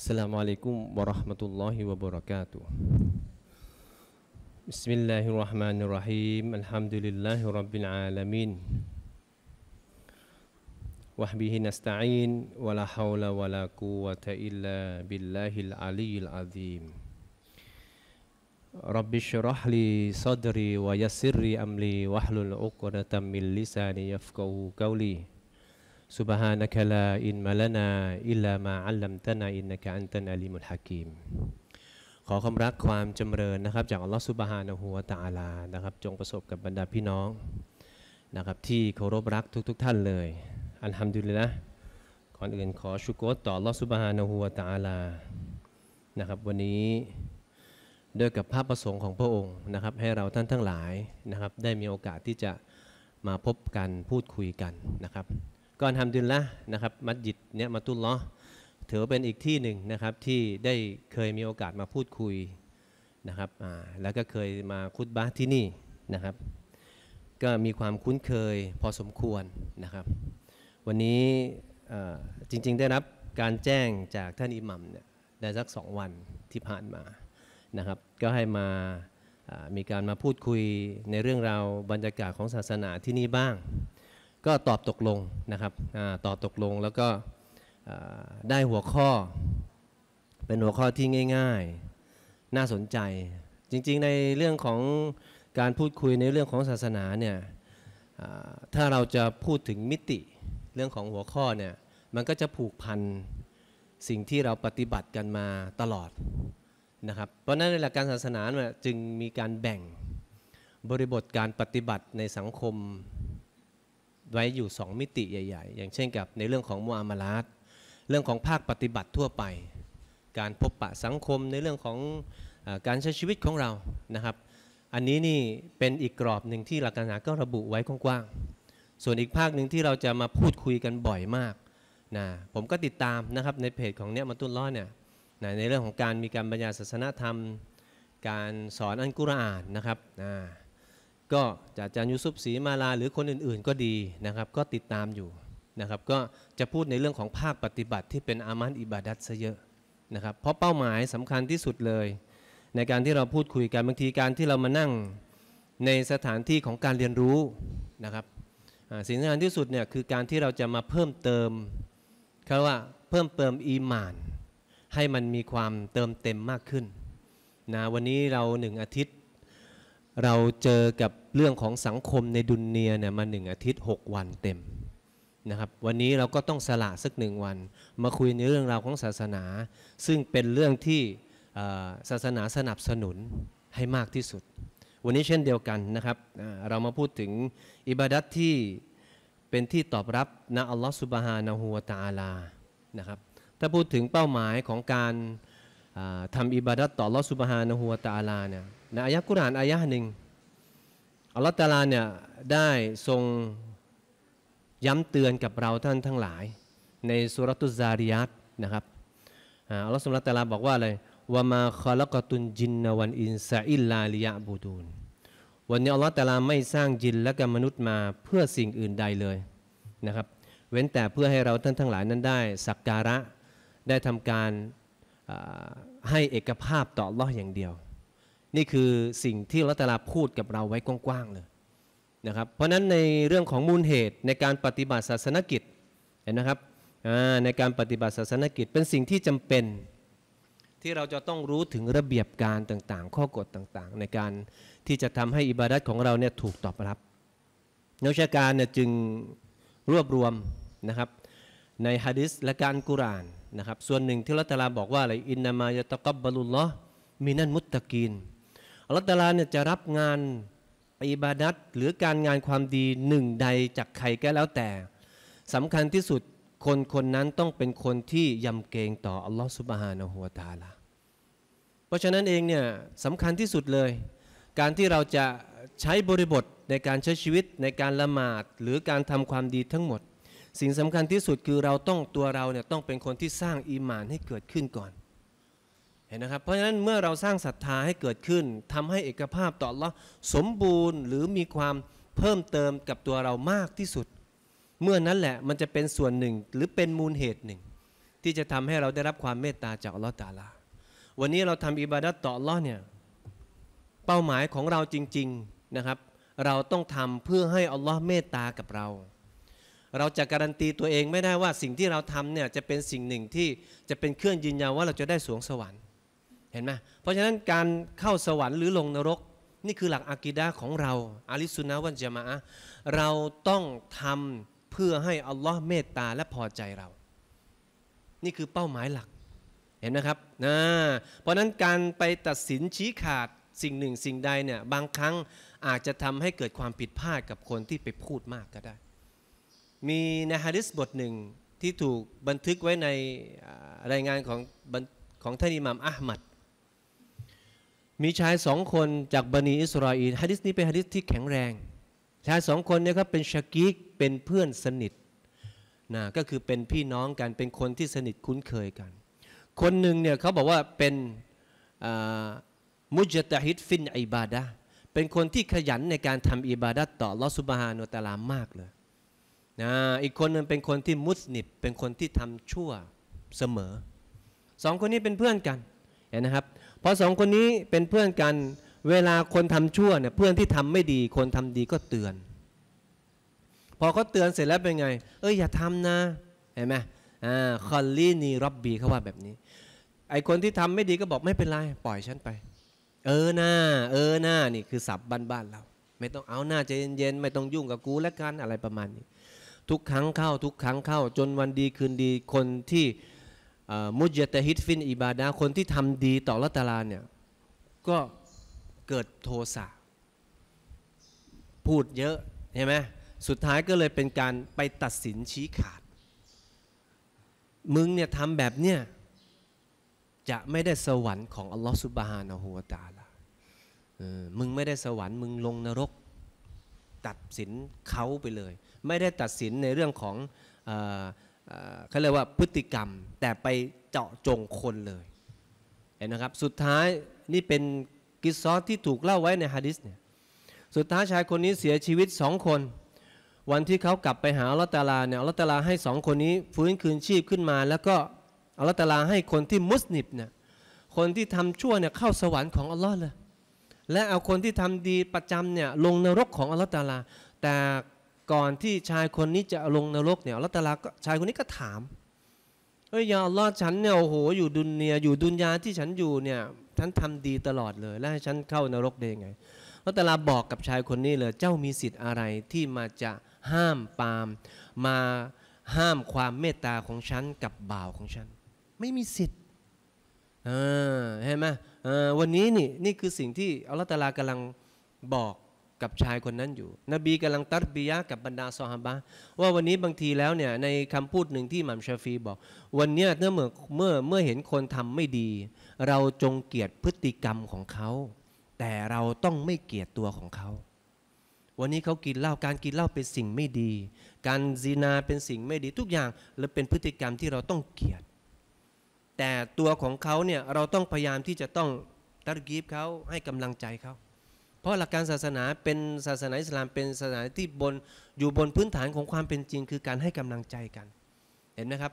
Assalamualaikum warahmatullahi wabarakatuh Bismillahirrahmanirrahim Alhamdulillahi rabbil alamin Wahbihi nasta'in Wala hawla wala quwata illa billahil aliyil azim Rabbi syrah li sadri wa yassirri amli Wahlul uqdatan min lisani yafqahu qawli سبحانك لا علم لنا إلا ما علمتنا إنك أنت العليم الحكيم ขอความรักความจำเริญนะครับ จากอัลลอฮฺสุบฮานะฮูวะตะอาลานะครับจงประสบกับบรรดาพี่น้องนะครับ ที่เคารพรักทุกๆทท่านเลย อันฮัมดุลิละก่อนอื่นขอชุกรต่ออัลลอฮฺสุบฮานะฮูวะตะอาลานะครับ วันนี้ด้วยกับภาพประสงค์ของพระองค์นะครับ ให้เราท่านทั้งหลายนะครับ ได้มีโอกาสที่จะมาพบกันพูดคุยกันนะครับก็ทำดุลละนะครับมัสยิดเนี่ยมาตุลล้อถือเป็นอีกที่หนึ่งนะครับที่ได้เคยมีโอกาสมาพูดคุยนะครับแล้วก็เคยมาคุดบ้าที่นี่นะครับ ก็มีความคุ้นเคยพอสมควรนะครับ วันนี้จริงๆได้รับการแจ้งจากท่านอิหมัมเนี่ยได้สักสองวันที่ผ่านมานะครับก็ให้มามีการมาพูดคุยในเรื่องราวบรรยากาศของศาสนาที่นี่บ้างก็ตอบตกลงนะครับตอบตกลงแล้วก็ได้หัวข้อเป็นหัวข้อที่ง่าย ๆ น่าสนใจ จริงๆในเรื่องของการพูดคุยในเรื่องของศาสนาเนี่ยถ้าเราจะพูดถึงมิติเรื่องของหัวข้อเนี่ยมันก็จะผูกพันสิ่งที่เราปฏิบัติกันมาตลอดนะครับเพราะนั้นในหลักการศาสนาจึงมีการแบ่งบริบทการปฏิบัติในสังคมไว้อยู่ 2 มิติใหญ่ ๆ อย่างเช่นกับในเรื่องของมูอามาลาดเรื่องของภาคปฏิบัติทั่วไป การพบปะสังคมในเรื่องของอการใช้ชีวิตของเรานะครับ อันนี้นี่เป็นอีกกรอบหนึ่งที่หลักฐานก็ระบุไว้กว้างๆส่วนอีกภาคหนึ่งที่เราจะมาพูดคุยกันบ่อยมากนะผมก็ติดตามนะครับในเพจของเนี้ยมาตุนล้อเนี่ยนะในเรื่องของการมีการบรรยายศาสนธรรม การสอนอันกุรอานนะครับนะก็จากอาจารย์ยูซุปศรีมาลาหรือคนอื่นๆ ก็ดีนะครับ ก็ติดตามอยู่นะครับก็จะพูดในเรื่องของภาคปฏิบัติที่เป็นอามันอิบาดัตซะเยอะนะครับเพราะเป้าหมายสำคัญที่สุดเลย ในการที่เราพูดคุยกันบางทีการที่เรามานั่งในสถานที่ของการเรียนรู้นะครับสิ่งสำคัญที่สุดเนี่ยคือการที่เราจะมาเพิ่มเติมเขาว่าเพิ่มเติมอีมาน ให้มันมีความเติมเต็มมากขึ้นนะวันนี้เราหนึ่งอาทิตย์เราเจอกับเรื่องของสังคมในดุนเนียเนี่ยมาหนึ่งอาทิตย์ 6 วันเต็มนะครับวันนี้เราก็ต้องสละสักหนึ่งวันมาคุยในเรื่องราวของศาสนา ซึ่งเป็นเรื่องที่ศาสนาสนับสนุนให้มากที่สุด วันนี้เช่นเดียวกันนะครับเรามาพูดถึงอิบาดัตที่เป็นที่ตอบรับนะอัลลอฮฺสุบฮานะฮูวตาลานะครับถ้าพูดถึงเป้าหมายของการทำอิบาดัตต่ออัลลอฮฺสุบฮานะฮูวตาลาเนี่ยในอายะกุรานอายะหนึ่งอัลลอฮฺตาลาเนี่ยได้ทรงย้ำเตือนกับเราท่านทั้งหลาย ในสุรตุซาริยัตนะครับอัลลอฮฺสุลตาลาบอกว่าเลยว่ามาคอลกตุนจินนวันอินซาอิลลาลิยะบูดูนวันนี้อัลลอฮฺตาลาไม่สร้างจินและกับมนุษย์มาเพื่อสิ่งอื่นใดเลยนะครับ เว้นแต่เพื่อให้เราท่านทั้งหลายนั้นได้สักการะได้ทำการให้เอกภาพต่อลอ์อย่างเดียวนี่คือสิ่งที่รัตนาพูดกับเราไว้กว้างๆเลยนะครับเพราะนั้นในเรื่องของมูลเหตุในการปฏิบัติศาสนกิจเห็นนะครับในการปฏิบัติศาสนกิจเป็นสิ่งที่จำเป็นที่เราจะต้องรู้ถึงระเบียบการต่างๆ ข้อกฎต่างๆ ในการที่จะทำให้อิบาดัตของเราเนี่ยถูกตอบรับนักชาการเนี่ยจึงรวบรวมนะครับในฮะดิษและการกุรานนะครับส่วนหนึ่งที่ละตลาบอกว่าอะไรอินนามายตะกับบาลุลลอฮ์มินันมุตตะกีนลัตตลาเนี่ยจะรับงานอิบาดัตหรือการงานความดีหนึ่งใดจากใครก็แล้วแต่สำคัญที่สุดคนคนนั้นต้องเป็นคนที่ยำเกรงต่ออัลลอฮฺสุบฮานะฮุวาตาลาเพราะฉะนั้นเองเนี่ยสำคัญที่สุดเลย การที่เราจะใช้บริบทในการใช้ชีวิต ในการละหมาด หรือการทำความดีทั้งหมด สิ่งสำคัญที่สุดคือเราต้องตัวเราเนี่ยต้องเป็นคนที่สร้างอีหมานให้เกิดขึ้นก่อนเห็นนะครับ เพราะฉะนั้นเมื่อเราสร้างศรัทธาให้เกิดขึ้น ทำให้เอกภาพต่อละสมบูรณ์ หรือมีความเพิ่มเติมกับตัวเรามากที่สุด เมื่อนั้นแหละมันจะเป็นส่วนหนึ่งหรือเป็นมูลเหตุหนึ่ง ที่จะทำให้เราได้รับความเมตตาจากลอตาลาวันนี้เราทำอิบาดัตต่อลอเนี่ยเป้าหมายของเราจริงๆนะครับ เราต้องทำเพื่อให้อัลลอฮ์เมตตากับเรา เราจะการันตีตัวเองไม่ได้ว่าสิ่งที่เราทำเนี่ยจะเป็นสิ่งหนึ่งที่จะเป็นเครื่องยืนยันว่าเราจะได้สวงสวรรค์เห็นไหมเพราะฉะนั้นการเข้าสวรรค์หรือลงนรกนี่คือหลักอากิดาของเราอาลิสุนาวันจามะเราต้องทำเพื่อให้อัลลอฮ์เมตตาและพอใจเรา นี่คือเป้าหมายหลัก เห็นนะครับนะเพราะนั้นการไปตัดสินชี้ขาดสิ่งหนึ่ง สิ่งใดเนี่ยบางครั้งอาจจะทำให้เกิดความผิดพลาดกับคนที่ไปพูดมากก็ได้ มีในฮะดิษบทหนึ่งที่ถูกบันทึกไว้ในรายงานของของท่านอิหมามอั์มัดมีชายสองคนจากบันีอิสราเอลฮะดิษนี้เป็นฮะดิษที่แข็งแรงชายสองคนเนี่ยครับเป็นชากิกเป็นเพื่อนสนิทนะก็คือเป็นพี่น้องกันเป็นคนที่สนิทคุ้นเคยกัน คนหนึ่งเนี่ยเขาบอกว่าเป็นมุจตาฮิดฟินอิบาดะเป็นคนที่ขยันในการทำอิบาดะต่อลอสุบฮานุตาลามากเลยนะอีกคนนึงเป็นคนที่มุสนิบเป็นคนที่ทำชั่วเสมอสองคนนี้เป็นเพื่อนกันเห็นนะครับพอสองคนนี้เป็นเพื่อนกัน เวลาคนทำชั่วเนี่ยเพื่อนที่ทำไม่ดีคนทำดีก็เตือน พอเขาเตือนเสร็จแล้วเป็นไงเอ้ย อย่าทำนะ เห็นไหมอ่าคอลลี่นีรับบีเขาว่าแบบนี้ ไอคนที่ทำไม่ดีก็บอกไม่เป็นไรปล่อยฉันไป เออหน้าเออหน้านี่คือสับบ้านบ้านเรา ไม่ต้องเอาหน้าใจเย็นๆไม่ต้องยุ่งกับกูและกันอะไรประมาณนี้ทุกครั้งเข้าทุกครั้งเข้าจนวันดีคืนดีคนที่มุจยตฮิตฟินอิบาดาคนที่ทำดีต่อละตาลาเนี่ยก็เกิดโทสะพูดเยอะเห็นไหมสุดท้ายก็เลยเป็นการไปตัดสินชี้ขาด มึงเนี่ยทำแบบเนี่ยจะไม่ได้สวรรค์ของอัลลอฮฺสุบฮานะฮูวตาลามึงไม่ได้สวรรค์มึงลงนรกตัดสินเขาไปเลย ไม่ได้ตัดสินในเรื่องของเขาเรียกว่าพฤติกรรม แต่ไปเจาะจงคนเลยเห็นนะครับสุดท้ายนี่เป็นกิซอที่ถูกเล่าไว้ในฮะดิษเนี่ยสุดท้ายชายคนนี้เสียชีวิตสองคน วันที่เขากลับไปหาอัลตาลาเนี่ยอัลตาลาให้สองคนนี้ฟื้นคืนชีพขึ้นมา แล้วก็อัลตาลาให้คนที่มุสนิบเนี่ยคนที่ทำชั่วเนี่ยเข้าสวรรค์ของอัลลอฮ์เลยและเอาคนที่ทำดีประจำเนี่ยลงนรกของอัลลอฮ์ตาลาแต่ก่อนที่ชายคนนี้จะลงนรกเนี่ยลัตลาก็ชายคนนี้ก็ถามเอ้ยยาลอดฉันเนี่ยโอ้โหอยู่ดุนเนียอยู่ดุนยาที่ฉันอยู่เนี่ยฉันทำดีตลอดเลย แล้วให้ฉันเข้านรกได้ยังไงลัตลาบอกกับชายคนนี้เลย เจ้ามีสิทธิ์อะไรที่มาจะห้ามปามมาห้ามความเมตตาของฉันกับบ่าวของฉัน ไม่มีสิทธิ์เห็นไหมวันนี้นี่นี่คือสิ่งที่อัลลอฮ์ตลากำลังบอกกับชายคนนั้นอยู่ นบีกำลังตัดบียะกับบรรดาซอฮาบะว่าวันนี้บางทีแล้วเนี่ยในคำพูดหนึ่งที่หมัมชาฟี บอก วันนี้เมื่อเมื่อเมื่อเห็นคนทำไม่ดี เราจงเกียรติพฤติกรรมของเขาแต่เราต้องไม่เกียรติตัวของเขาวันนี้เขากินเหล้าการกินเหล้าเป็นสิ่งไม่ดี การซีนาเป็นสิ่งไม่ดีทุกอย่างและเป็นพฤติกรรมที่เราต้องเกียรติแต่ตัวของเขาเนี่ยเราต้องพยายามที่จะต้องตัดกีบเขาให้กำลังใจเขาเพราะหลักการศาสนาเป็นศาสนาอิสลาม เป็นศาสนาที่บนอยู่บนพื้นฐานของความเป็นจริง คือการให้กำลังใจกันเห็นไหมครับ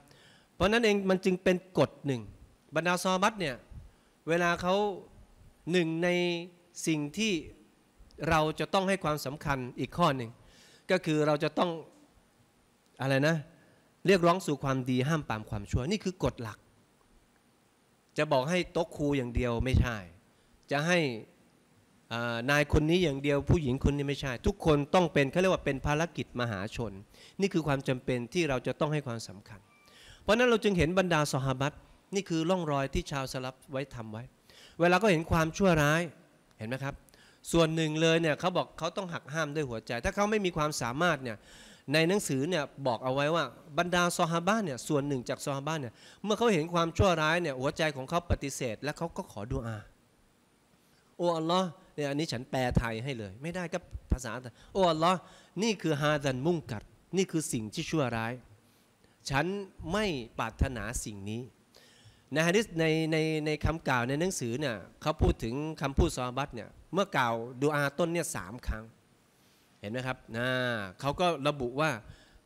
เพราะนั้นเองมันจึงเป็นกฎหนึ่งบรรดาซอบัตเนี่ยเวลาเขาหนึ่งในสิ่งที่เราจะต้องให้ความสำคัญอีกข้อหนึ่งก็คือเราจะต้องอะไรนะ เรียกร้องสู่ความดีห้ามปามความชั่วนี่คือกฎหลัก จะบอกให้โต๊ะครูอย่างเดียวไม่ใช่ จะให้นายคนนี้อย่างเดียวผู้หญิงคนนี้ไม่ใช่ ทุกคนต้องเป็นเขาเรียกว่าเป็นภารกิจมหาชน นี่คือความจำเป็นที่เราจะต้องให้ความสำคัญ เพราะนั้นเราจึงเห็นบรรดาสหบัตนี่คือร่องรอยที่ชาวสลับไว้ทำไว้ เวลาก็เห็นความชั่วร้ายเห็นไหมครับ ส่วนหนึ่งเลยเนี่ยเขาบอกเขาต้องหักห้ามด้วยหัวใจ ถ้าเขาไม่มีความสามารถเนี่ยในหนังสือเนี่ยบอกเอาไว้ว่า บรรดาซอฮาบ้านเนี่ยส่วนหนึ่งจากซอฮาบ้านเนี่ยเมื่อเขาเห็นความชั่วร้ายเนี่ยหัวใจของเขาปฏิเสธ และเขาก็ขอดุอาโอ้อัลลอฮ์เนี่ยอันนี้ฉันแปลไทยให้เลยไม่ได้ก็ภาษาโอ้ลอนี่คือฮาดันมุ่งกัด นี่คือสิ่งที่ชั่วร้าย ฉันไม่ปรารถนาสิ่งนี้ ในฮะดิษในในในคำกล่าวในหนังสือเนี่ยเขาพูดถึงคำพูดซอบัตเนี่ยเมื่อกล่าวดูอาต้นเนี่ยสามครั้ง เห็นไหมครับนะเขาก็ระบุว่า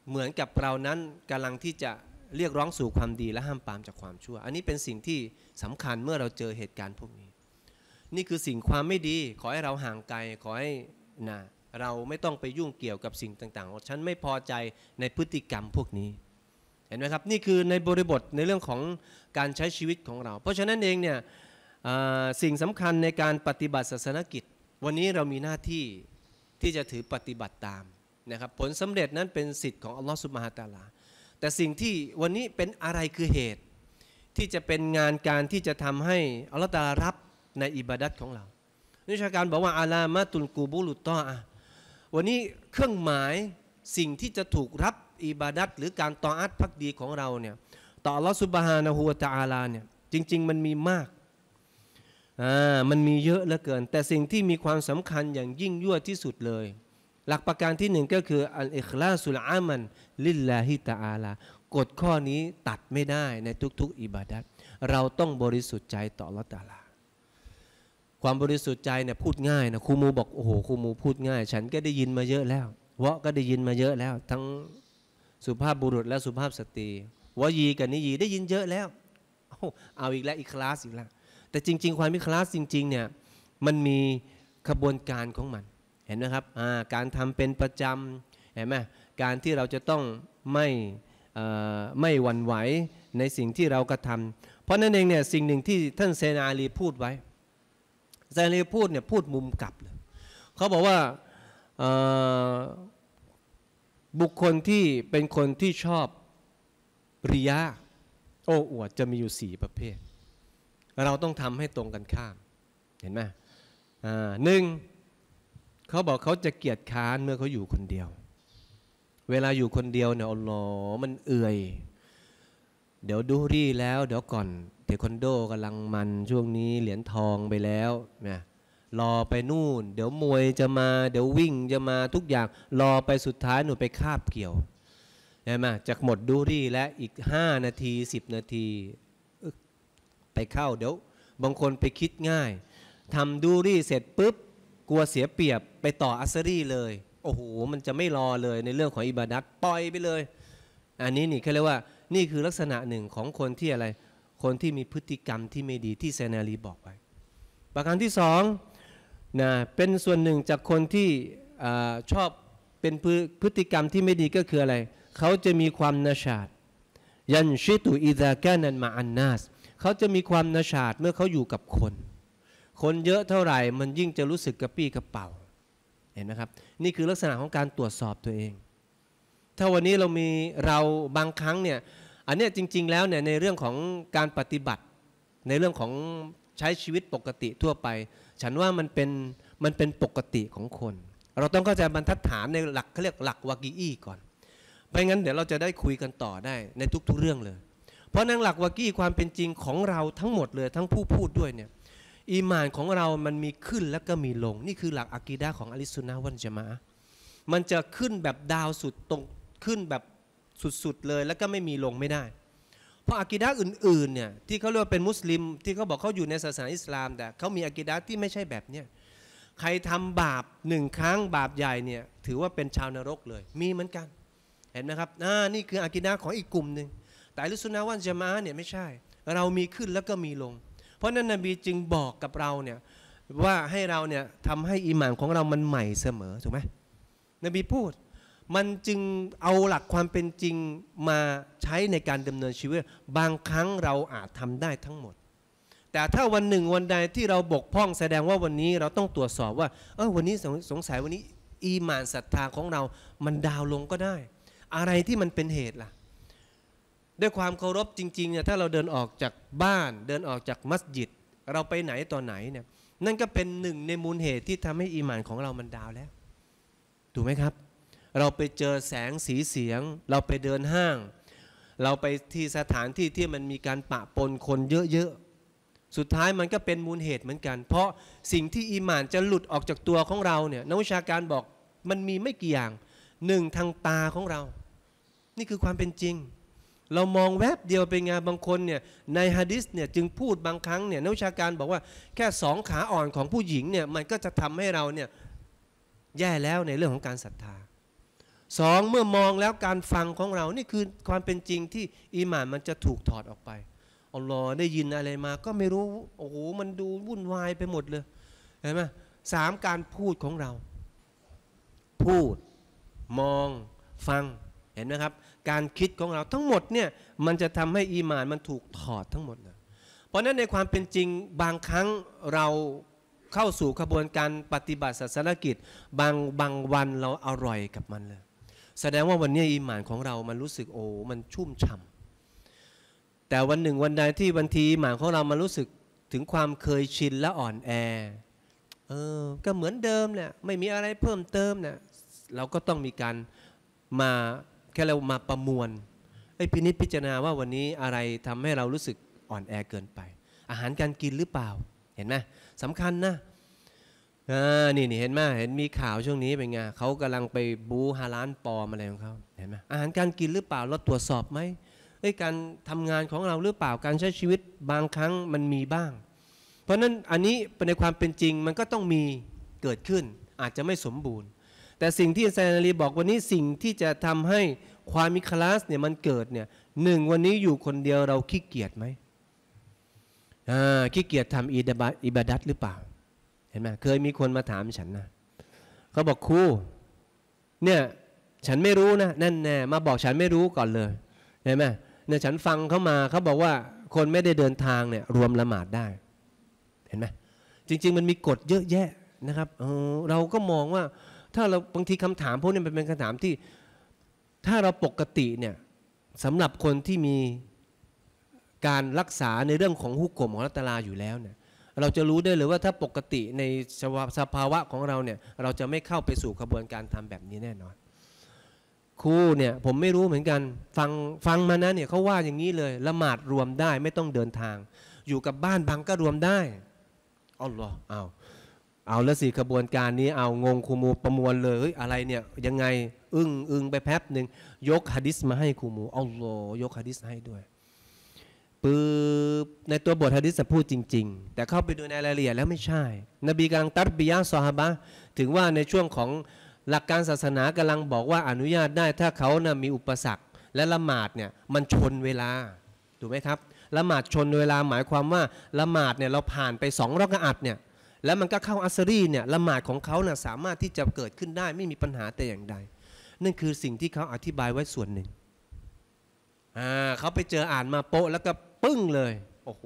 เหมือนกับเรานั้นกำลังที่จะเรียกร้องสู่ความดีและห้ามปามจากความชั่วอันนี้เป็นสิ่งที่สำคัญเมื่อเราเจอเหตุการณ์พวกนี้นี่คือสิ่งความไม่ดีขอให้เราห่างไกล ขอให้นะเราไม่ต้องไปยุ่งเกี่ยวกับสิ่งต่างๆ ฉันไม่พอใจในพฤติกรรมพวกนี้ เห็นไหมครับ นี่คือในบริบทในเรื่องของการใช้ชีวิตของเรา เพราะฉะนั้นเองเนี่ยสิ่งสำคัญในการปฏิบัติศาสนกิจ วันนี้เรามีหน้าที่ที่จะถือปฏิบัติตามนะครับผลสำเร็จนั้นเป็นสิทธิ์ของอัลลอฮฺสุบฮาตาลา แต่สิ่งที่วันนี้เป็นอะไรคือเหตุ ที่จะเป็นงานการที่จะทำให้อัลลอฮฺตาลารับในอิบาดัตของเรานิชาการบอกว่าอาลามาตุลกูบุลุตตอวันนี้เครื่องหมายสิ่งที่จะถูกรับอิบาดัตหรือการตออัตพักดีของเราเนี่ยต่อลอสุบฮานะฮูตะอาลาเนี่ย จริง ๆมันมีมาก อ่า มันมีเยอะเหลือเกิน แต่สิ่งที่มีความสำคัญอย่างยิ่งยวดที่สุดเลย หลักประการที่หนึ่งก็คืออัลอิคลาสุลอามันลิลลาฮิตาอาลากฎข้อนี้ตัดไม่ได้ในทุกๆ อิบาดัต เราต้องบริสุทธิ์ใจต่อละตาลาความบริสุทธิ์ใจเนี่ยพูดง่ายนะครูมูบอกโอ้โหครูมูพูดง่าย ฉันก็ได้ยินมาเยอะแล้ววะก็ได้ยินมาเยอะแล้ว ทั้งสุภาพบุรุษและสุภาพสตรีวยีกับนิยีได้ยินเยอะแล้ว เอาอีกแล้วอีกคลาสอีกแล้ว แต่จริง ๆ ความมิคลาสจริงๆเนี่ยมันมีขบวนการของมัน เห็นไหมครับการทำเป็นประจำเห็นไหมการที่เราจะต้องไม่ไม่หวั่นไหวในสิ่งที่เรากระทาเพราะนั่นเองเนี่ยสิ่งหนึ่งที่ท่านเซนาลีพูดไว้อาจารพูดเนี่ยพูดมุมกลับเลยเขาบอกว่าบุคคลที่เป็นคนที่ชอบริยาโอ้อวดจะมีอยู่สี่ประเภท เราต้องทำให้ตรงกันข้าม เห็นไหมหนึ่งเขาบอกเขาจะเกียดค้านเมื่อเขาอยู่คนเดียว เวลาอยู่คนเดียวเนี่ยอ๋ลอมันเอื่อยเดี๋ยวดูรี่แล้ว เดี๋ยวก่อนเทควันโดกำลังมันช่วงนี้เหรียญทองไปแล้วนะรอไปนู่น เดี๋ยวมวยจะมา เดี๋ยววิ่งจะมาทุกอย่างรอไปสุดท้ายหนูไปคาบเกี่ยวใช่ไหมจากหมดดูรี่และอีก 5 นาที 10 นาทีไปเข้า เดี๋ยวบางคนไปคิดง่ายทำดูรี่เสร็จปุ๊บกลัวเสียเปรียบไปต่ออัสรี่เลย โอ้โหมันจะไม่รอเลยในเรื่องของอิบาดัตปล่อยไปเลย อันนี้นี่เขาเรียกว่านี่คือลักษณะหนึ่งของคนที่อะไร คนที่มีพฤติกรรมที่ไม่ดีที่เซนารีบอกไว้ประการที่สองนะ เป็นส่วนหนึ่งจากคนที่อชอบเป็นพฤติกรรมที่ไม่ดีก็คืออะไรเขาจะมีความนาชาดยันชิตุอิซากานันมาอันนาสเขาจะมีความนาชาดเมื่อเขาอยู่กับคน คนเยอะเท่าไหร่มันยิ่งจะรู้สึกกระปี้กระเป๋า เห็นไหมครับ นี่คือลักษณะของการตรวจสอบตัวเอง ถ้าวันนี้เรามีเราบางครั้งเนี่ยอันนี้จริงๆแล้วเนี่ยในเรื่องของการปฏิบัติในเรื่องของใช้ชีวิตปกติทั่วไป ฉันว่ามันเป็นมันเป็นปกติของคน เราต้องเข้าใจบรรทัดฐานในหลักเขาเรียกหลักวากีอี้ก่อนไม่งั้นเดี๋ยวเราจะได้คุยกันต่อได้ในทุก ๆเรื่องเลย เพราะนั่งหลักวากี้ความเป็นจริงของเราทั้งหมดเลย ทั้งผู้พูดด้วยเนี่ย อีมานของเรามันมีขึ้นแล้วก็มีลง นี่คือหลักอะกีดาของอลิสุนาวันจมามันจะขึ้นแบบดาวสุดตรงขึ้นแบบสุดๆ เลยแล้วก็ไม่มีลงไม่ได้ เพราะอากิดะอื่นๆ เนี่ยที่เขาเรียกว่าเป็นมุสลิมที่เขาบอกเขาอยู่ในศาสนาอิสลามแต่เขามีอากิดะที่ไม่ใช่แบบเนี้ยใครทำบาปหนึ่งครั้งบาปใหญ่เนี่ยถือว่าเป็นชาวนรกเลย มีเหมือนกัน เห็นไหมครับอ่านี่คืออากิดะของอีกกลุ่มหนึ่งแต่ลุสุนาวันจะมาเนี่ยไม่ใช่ เรามีขึ้นแล้วก็มีลง เพราะนั้นนบีจึงบอกกับเราเนี่ยว่าให้เราเนี่ยทำให้อิหมานของเรามันใหม่เสมอถูกไหมนบีพูดมันจึงเอาหลักความเป็นจริงมาใช้ในการดำเนินชีวิต บางครั้งเราอาจทำได้ทั้งหมด แต่ถ้าวันหนึ่งวันใดที่เราบกพร่องแสดงว่าวันนี้เราต้องตรวจสอบว่า เออวันนี้สงสัยวันนี้ อีมานศรัทธาของเรา มันดาวลงก็ได้ อะไรที่มันเป็นเหตุล่ะ ด้วยความเคารพจริงๆ เนี่ยถ้าเราเดินออกจากบ้านเดินออกจากมัสยิดเราไปไหนต่อไหนเนี่ย นั่นก็เป็นหนึ่งในมูลเหตุที่ทำให้อีมานของเรามันดาวแล้วถูกไหมครับเราไปเจอแสงสีเสียงเราไปเดินห้าง เราไปที่สถานที่ที่มันมีการปะปนคนเยอะๆสุดท้ายมันก็เป็นมูลเหตุเหมือนกัน เพราะสิ่งที่อีหมานจะหลุดออกจากตัวของเราเนี่ยนักวิชาการบอกมันมีไม่กี่อย่างหนึ่งทางตาของเรา นี่คือความเป็นจริง เรามองแวบเดียวเป็นงานบางคนเนี่ยในฮะดิษเนี่ยจึงพูดบางครั้งเนี่ยนักวิชาการบอกว่าแค่สองขาอ่อนของผู้หญิงเนี่ยมันก็จะทำให้เราเนี่ยแย่แล้วในเรื่องของการศรัทธาสองเมื่อมองแล้วการฟังของเรา นี่คือความเป็นจริงที่อีหมานมันจะถูกถอดออกไปอัลลอฮ์ได้ยินอะไรมา ก็ไม่รู้ โอ้โห มันดูวุ่นวายไปหมดเลย เห็นไหมสามการพูดของเรา พูดมองฟัง เห็นไหมครับ การคิดของเราทั้งหมดเนี่ยมันจะทำให้อีหมานมันถูกถอดทั้งหมดเลยเพราะนั้นในความเป็นจริง บางครั้งเราเข้าสู่ขบวนการปฏิบัติศาสนกิจบางบางวันเราอร่อยกับมันเลยแสดงว่าวันนี้อิหมานของเรา มันรู้สึกโอ้มันชุ่มฉ่าแต่วันหนึ่งวันใดที่บางทีอิหมานของเรา มันรู้สึกถึงความเคยชินและอ่อนแอ เออ ก็เหมือนเดิมเนี่ย ไม่มีอะไรเพิ่มเติมเนี่ยเราก็ต้องมีการมาแค่เรามาประมวล ไอ้พินิจพิจารณาว่าวันนี้อะไรทำให้เรารู้สึกอ่อนแอเกินไป อาหารการกินหรือเปล่า เห็นไหมสำคัญนะอ่านี่นี่เห็นไหมเห็นมีข่าวช่วงนี้เป็นไงเขากำลังไปบูฮาร้านปลอมอะไรของเขาเห็นไหมอาหารการกินหรือเปล่าเราตรวจสอบไหมไอ้การทำงานของเราหรือเปล่าการใช้ชีวิตบางครั้งมันมีบ้าง เพราะฉะนั้น อันนี้ในความเป็นจริงมันก็ต้องมีเกิดขึ้นอาจจะไม่สมบูรณ์ แต่สิ่งที่อาจารย์นีบอกวันนี้สิ่งที่จะทำให้ความมิคลาสเนี่ยมันเกิดเนี่ยหนึ่งวันนี้อยู่คนเดียวเราขี้เกียจไหมอ่าขี้เกียจทำอิบาดัตหรือเปล่าเห็นไหมเคยมีคนมาถามฉันนะเขาบอกครูเนี่ยฉันไม่รู้นะนั่นแน่มาบอกฉันไม่รู้ก่อนเลย เห็นไหมเนี่ยฉันฟังเขามาเขาบอกว่าคนไม่ได้เดินทางเนี่ยรวมละหมาดได้ เห็นไหมจริงๆ มันมีกฎเยอะแยะนะครับเออเราก็มองว่าถ้าเราบางทีคำถาม พวกนี้มันเป็นคำถามที่ ถ้าเราปกติเนี่ยสำหรับคนที่มีการรักษาในเรื่องของหุกกลมของรัตลาอยู่แล้วเนี่ยเราจะรู้ได้เลยว่าถ้าปกติในสภาวะของเราเนี่ยเราจะไม่เข้าไปสู่กระบวนการทำแบบนี้แน่นอนครูเนี่ยผมไม่รู้เหมือนกัน ฟังฟังมานะเนี่ยเขาว่าอย่างนี้เลย ละหมาดรวมได้ไม่ต้องเดินทาง อยู่กับบ้านบางก็รวมได้อ๋อเหรอเอาเอาแล้วสิกระบวนการนี้ เอางงครูมูประมวลเลยอะไรเนี่ยยังไง อึ้งอึ้งไปแป๊บหนึ่งยกฮะดิษมาให้ครูมูอ๋อเหรอยกฮะดิษให้ด้วยปึ๊บในตัวบทฮะดิษพูดจริงๆ แต่เข้าไปดูในรายละเอียดแล้วไม่ใช่ นบีกำลังตัดบิยาซอฮาบะ ถึงว่าในช่วงของหลักการศาสนากำลังบอกว่าอนุญาตได้ถ้าเขานะมีอุปสรรค และละหมาดเนี่ยมันชนเวลาถูกไหมครับ ละหมาดชนเวลาหมายความว่าละหมาดเนี่ยเราผ่านไปสองรอกอัดเนี่ยแล้วมันก็เข้าอัสรีเนี่ยละหมาดของเขานะ่ะสามารถที่จะเกิดขึ้นได้ไม่มีปัญหาแต่อย่างใด นั่นคือสิ่งที่เขาอธิบายไว้ส่วนหนึ่งอ่าเขาไปเจออ่านมาโปะแล้วก็ปึ้งเลย โอ้โห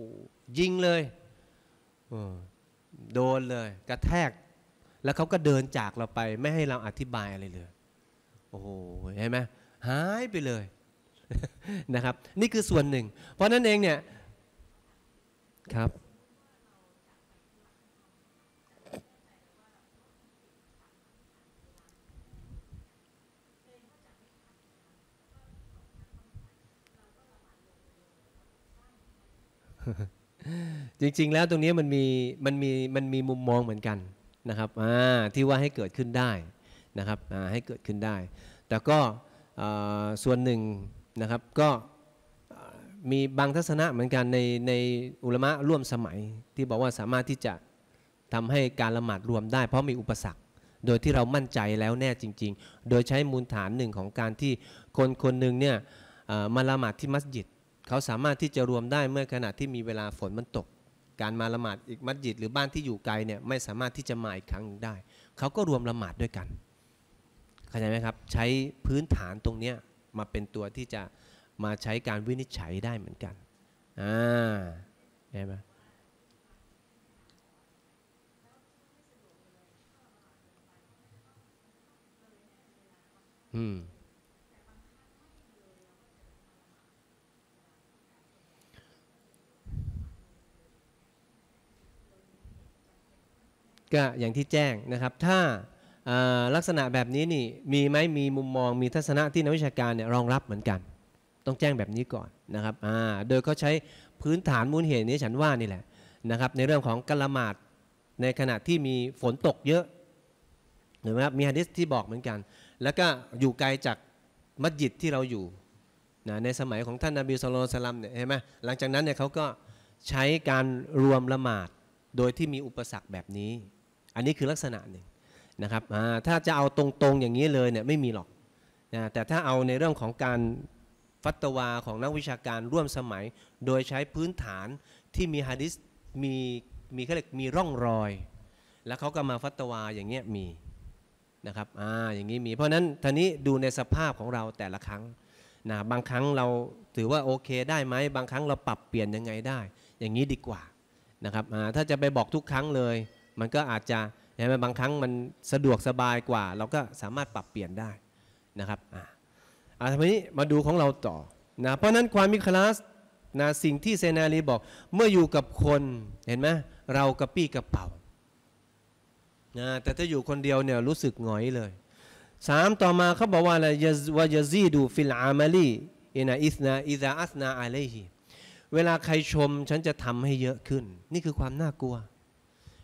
ยิงเลย โดนเลย กระแทก แล้วเขาก็เดินจากเราไปไม่ให้เราอธิบายอะไรเลย โอ้โหเห็นไหม หายไปเลย นะครับ นี่คือส่วนหนึ่ง เพราะนั้นเองเนี่ย ครับจริงๆแล้วตรงนี้มันมีมันมีมันมีมุมมองเหมือนกันนะครับที่ว่าให้เกิดขึ้นได้นะครับให้เกิดขึ้นได้ แต่ก็ส่วนหนึ่งนะครับก็มีบางทัศนะเหมือนกันในในอุลมะร่วมสมัย ที่บอกว่าสามารถที่จะทำให้การละหมาดรวมได้เพราะมีอุปสรรคโดยที่เรามั่นใจแล้วแน่จริง ๆ โดยใช้มูลฐานหนึ่งของการที่คนคนหนึ่งเนี่ยมาละหมาดที่มัสยิดเขาสามารถที่จะรวมได้เมื่อขณะที่มีเวลาฝนมันตก การมาละหมาดอีกมัสยิดหรือบ้านที่อยู่ไกลเนี่ย ไม่สามารถที่จะมาอีกครั้งได้ เขาก็รวมละหมาดด้วยกันเข้าใจไหมครับ ใช้พื้นฐานตรงเนี้ยมาเป็นตัวที่จะมาใช้การวินิจฉัยได้เหมือนกันอ่าใช่ไหมอืมก็อย่างที่แจ้งนะครับถ้าลักษณะแบบนี้นี่มีไหมมีมุมมองมีทัศนะที่นักวิชาการเนี่ยรองรับเหมือนกัน ต้องแจ้งแบบนี้ก่อนนะครับโดยเขาใช้พื้นฐานมูลเหตุนี้ฉันว่านี่แหละนะครับในเรื่องของกละหมาดในขณะที่มีฝนตกเยอะเห็นไหมครับมีฮะดิษที่บอกเหมือนกัน แล้วก็อยู่ไกลจากมัสยิดที่เราอยู่นะในสมัยของท่านนาบีสุลต่านเนี่ยเห็นไหมหลังจากนั้นเนี่ยเขาก็ใช้การรวมละหมาดโดยที่มีอุปสรรคแบบนี้อันนี้คือลักษณะหนึ่งนะครับถ้าจะเอาตรงๆอย่างนี้เลยเนี่ยไม่มีหรอกนะแต่ถ้าเอาในเรื่องของการฟัตวาของนักวิชาการร่วมสมัยโดยใช้พื้นฐานที่มีฮะดิษมีมีเขาเรียกมีร่องรอย แล้วเขาก็มาฟัตวาอย่างเงี้ยมีนะครับอ่าอย่างนี้มี เพราะนั้นท่านี้ดูในสภาพของเราแต่ละครั้งนะบางครั้งเราถือว่าโอเคได้ไหมบางครั้งเราปรับเปลี่ยนยังไงได้ อย่างนี้ดีกว่านะครับอ่าถ้าจะไปบอกทุกครั้งเลยมันก็อาจจะใช่ไหมบางครั้งมันสะดวกสบายกว่า เราก็สามารถปรับเปลี่ยนได้นะครับอ่าอาทีนี้มาดูของเราต่อนะเพราะนั้นความมิคลาสนะสิ่งที่เซนารีบอกเมื่ออยู่กับคนเห็นไหมเรากระปี้กระเป๋านะแต่ถ้าอยู่คนเดียวเนี่ยรู้สึกหงอยเลยสามต่อมาเขาบอกว่าอะไรวายซีดูฟิลอามาลีอินาอิสนาอิซาอัสนาอะเลฮีเวลาใครชมฉันจะทำให้เยอะขึ้น นี่คือความน่ากลัว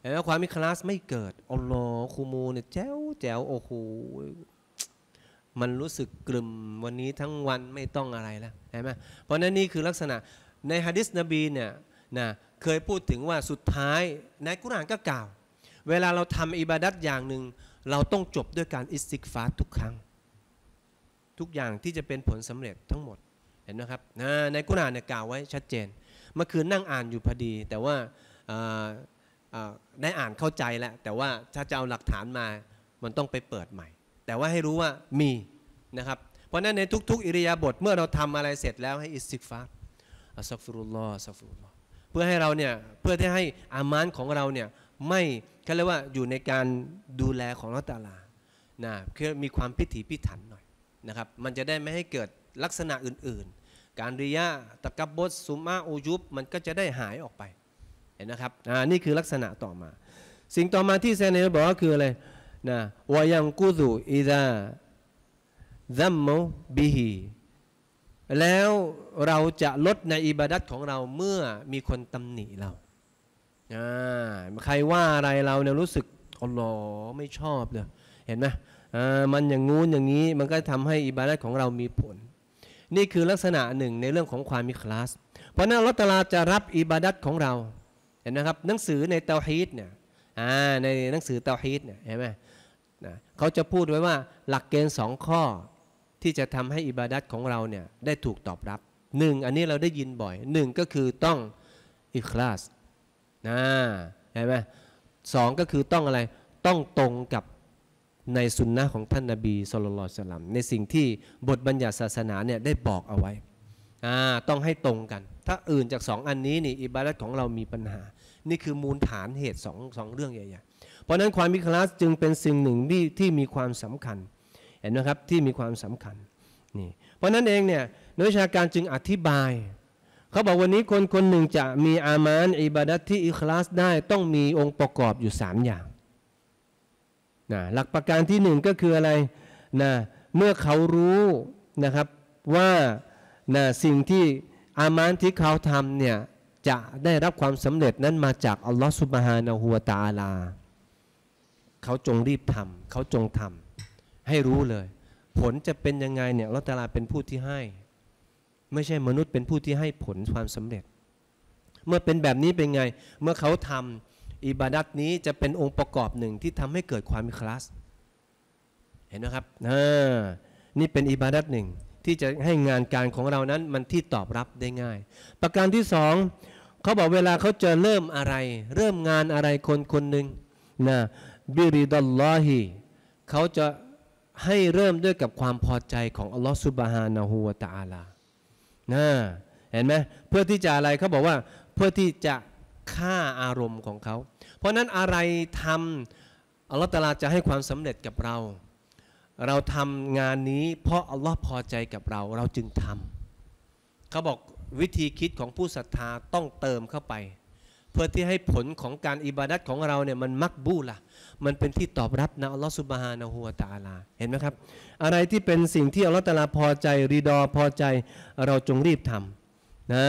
แล้วความมิคลาสไม่เกิดอัลลอฮคูมูเนี่ยแจ๋วแจ๋วโอ้โห มันรู้สึกกลุ่มวันนี้ทั้งวันไม่ต้องอะไรแล้วใช่ไหมเพราะนั้นนี่คือลักษณะในฮะดิษนบีเนี่ยนะเคยพูดถึงว่าสุดท้าย ในกุรานก็กล่าว เวลาเราทำอิบาดัตอย่างหนึ่งเราต้องจบด้วยการอิสติกฟาทุกครั้ง ทุกอย่างที่จะเป็นผลสำเร็จทั้งหมด เห็นไหมครับในกุรานเนี่ยกล่าวไว้ชัดเจน เมื่อคืนนั่งอ่านอยู่พอดี แต่ว่าได้อ่านเข้าใจแล้ว แต่ว่าถ้าจะเอาหลักฐานมามันต้องไปเปิดใหม่ แต่ว่าให้รู้ว่ามีนะครับเพราะนั้นในทุก ๆอิริยาบถเมื่อเราทำอะไรเสร็จแล้วให้อิสติกฟารอัสซัฟรุลลอฮ์อัสซัฟรุลลอฮ์เพื่อให้เราเนี่ยเพื่อที่ให้อามานของเราเนี่ยไม่เขาเรียกว่าอยู่ในการดูแลของลอตาลานะคือมีความพิถีพิถันหน่อยนะครับมันจะได้ไม่ให้เกิดลักษณะอื่นๆการริยะตะกับบดซุมาอูยุบมันก็จะได้หายออกไปห็นนะครับ อ่า นี่คือลักษณะต่อมา สิ่งต่อมาที่แซนเนบอกก็คืออะไร นะวายังกุซุอิดาซัมโมบิฮีแล้วเราจะลดในอิบาดัตของเราเมื่อมีคนตำหนิเราใครว่าอะไรเราเนี่ยรู้สึกอ๋อไม่ชอบเลย เห็นไหมมันอย่างงู้นอย่างนี้ มันก็ทำให้อิบาดัตของเรามีผล นี่คือลักษณะหนึ่งในเรื่องของความมีคลาส เพราะนั้นลอตลาจะรับอิบาดัตของเราเห็นนะครับหนังสือในเตาฮีตเนี่ยในหนังสือเตาฮีตเนี่ยเห็นไหมนะเขาจะพูดไว้ว่าหลักเกณฑ์สองข้อที่จะทำให้อิบาดัตของเราเนี่ยได้ถูกตอบรับหนึ่งอันนี้เราได้ยินบ่อยหนึ่งก็คือต้อง อิคลาสนะเห็นไหมสองก็คือต้องอะไรต้องตรงกับในสุนนะของท่านนาบีสุลต่านในสิ่งที่บทบัญญัติศาสนาเนี่ยได้บอกเอาไว้ต้องให้ตรงกัน ถ้าอื่นจากสองอันนี้นี่อิบาดัตของเรามีปัญหา นี่คือมูลฐานเหตุสองสองเรื่องใหญ่ๆเพราะนั้นความอิคลาสจึงเป็นสิ่งหนึ่งที่ที่มีความสำคัญ เห็นไหมครับที่มีความสำคัญ นี่เพราะนั้นเองเนี่ยนักวิชาการจึงอธิบาย เขาบอกวันนี้คนคนหนึ่งจะมีอามานอิบาดัตที่อิคลาสได้ต้องมีองค์ประกอบอยู่ 3 อย่างนะหลักประการที่1ก็คืออะไรนะเมื่อเขารู้นะครับว่านะสิ่งที่อามานที่เขาทำเนี่ยจะได้รับความสำเร็จนั้นมาจากอัลลอฮฺสุบฮานาหัวตาลา เขาจงรีบทำเขาจงทำให้รู้เลย ผลจะเป็นยังไงเนี่ยลอตตาลาเป็นผู้ที่ให้ ไม่ใช่มนุษย์เป็นผู้ที่ให้ผลความสำเร็จ เมื่อเป็นแบบนี้เป็นไงเมื่อเขาทำอิบาดัตนี้จะเป็นองค์ประกอบหนึ่งที่ทำให้เกิดความมีคลาสเห็นไหมครับนี่เป็นอิบาดัตหนึ่งที่จะให้งานการของเรานั้นมันที่ตอบรับได้ง่าย ประการที่สองเขาบอกเวลาเขาจะเริ่มอะไร เริ่มงานอะไรคนคนหนึ่งนะบิริดัลลอฮีเขาจะให้เริ่มด้วยกับความพอใจของอัลลอฮฺสุบฮานะฮูวะตาลา นะเห็นไหมเพื่อที่จะอะไรเขาบอกว่าเพื่อที่จะฆ่าอารมณ์ของเขา เพราะนั้นอะไรทำอัลลอฮฺตาลาจะให้ความสำเร็จกับเราเราทำงานนี้เพราะอัลลอฮ์พอใจกับเรา เราจึงทำเขาบอกวิธีคิดของผู้ศรัทธาต้องเติมเข้าไป เพื่อที่ให้ผลของการอิบาดัตของเราเนี่ยมันมักบูละ มันเป็นที่ตอบรับนะอัลลอฮ์สุบฮานะฮูวาตาลาเห็นไหมครับ อะไรที่เป็นสิ่งที่อัลลอฮ์ตาลาพอใจรีดอพอใจเราจงรีบทำนะ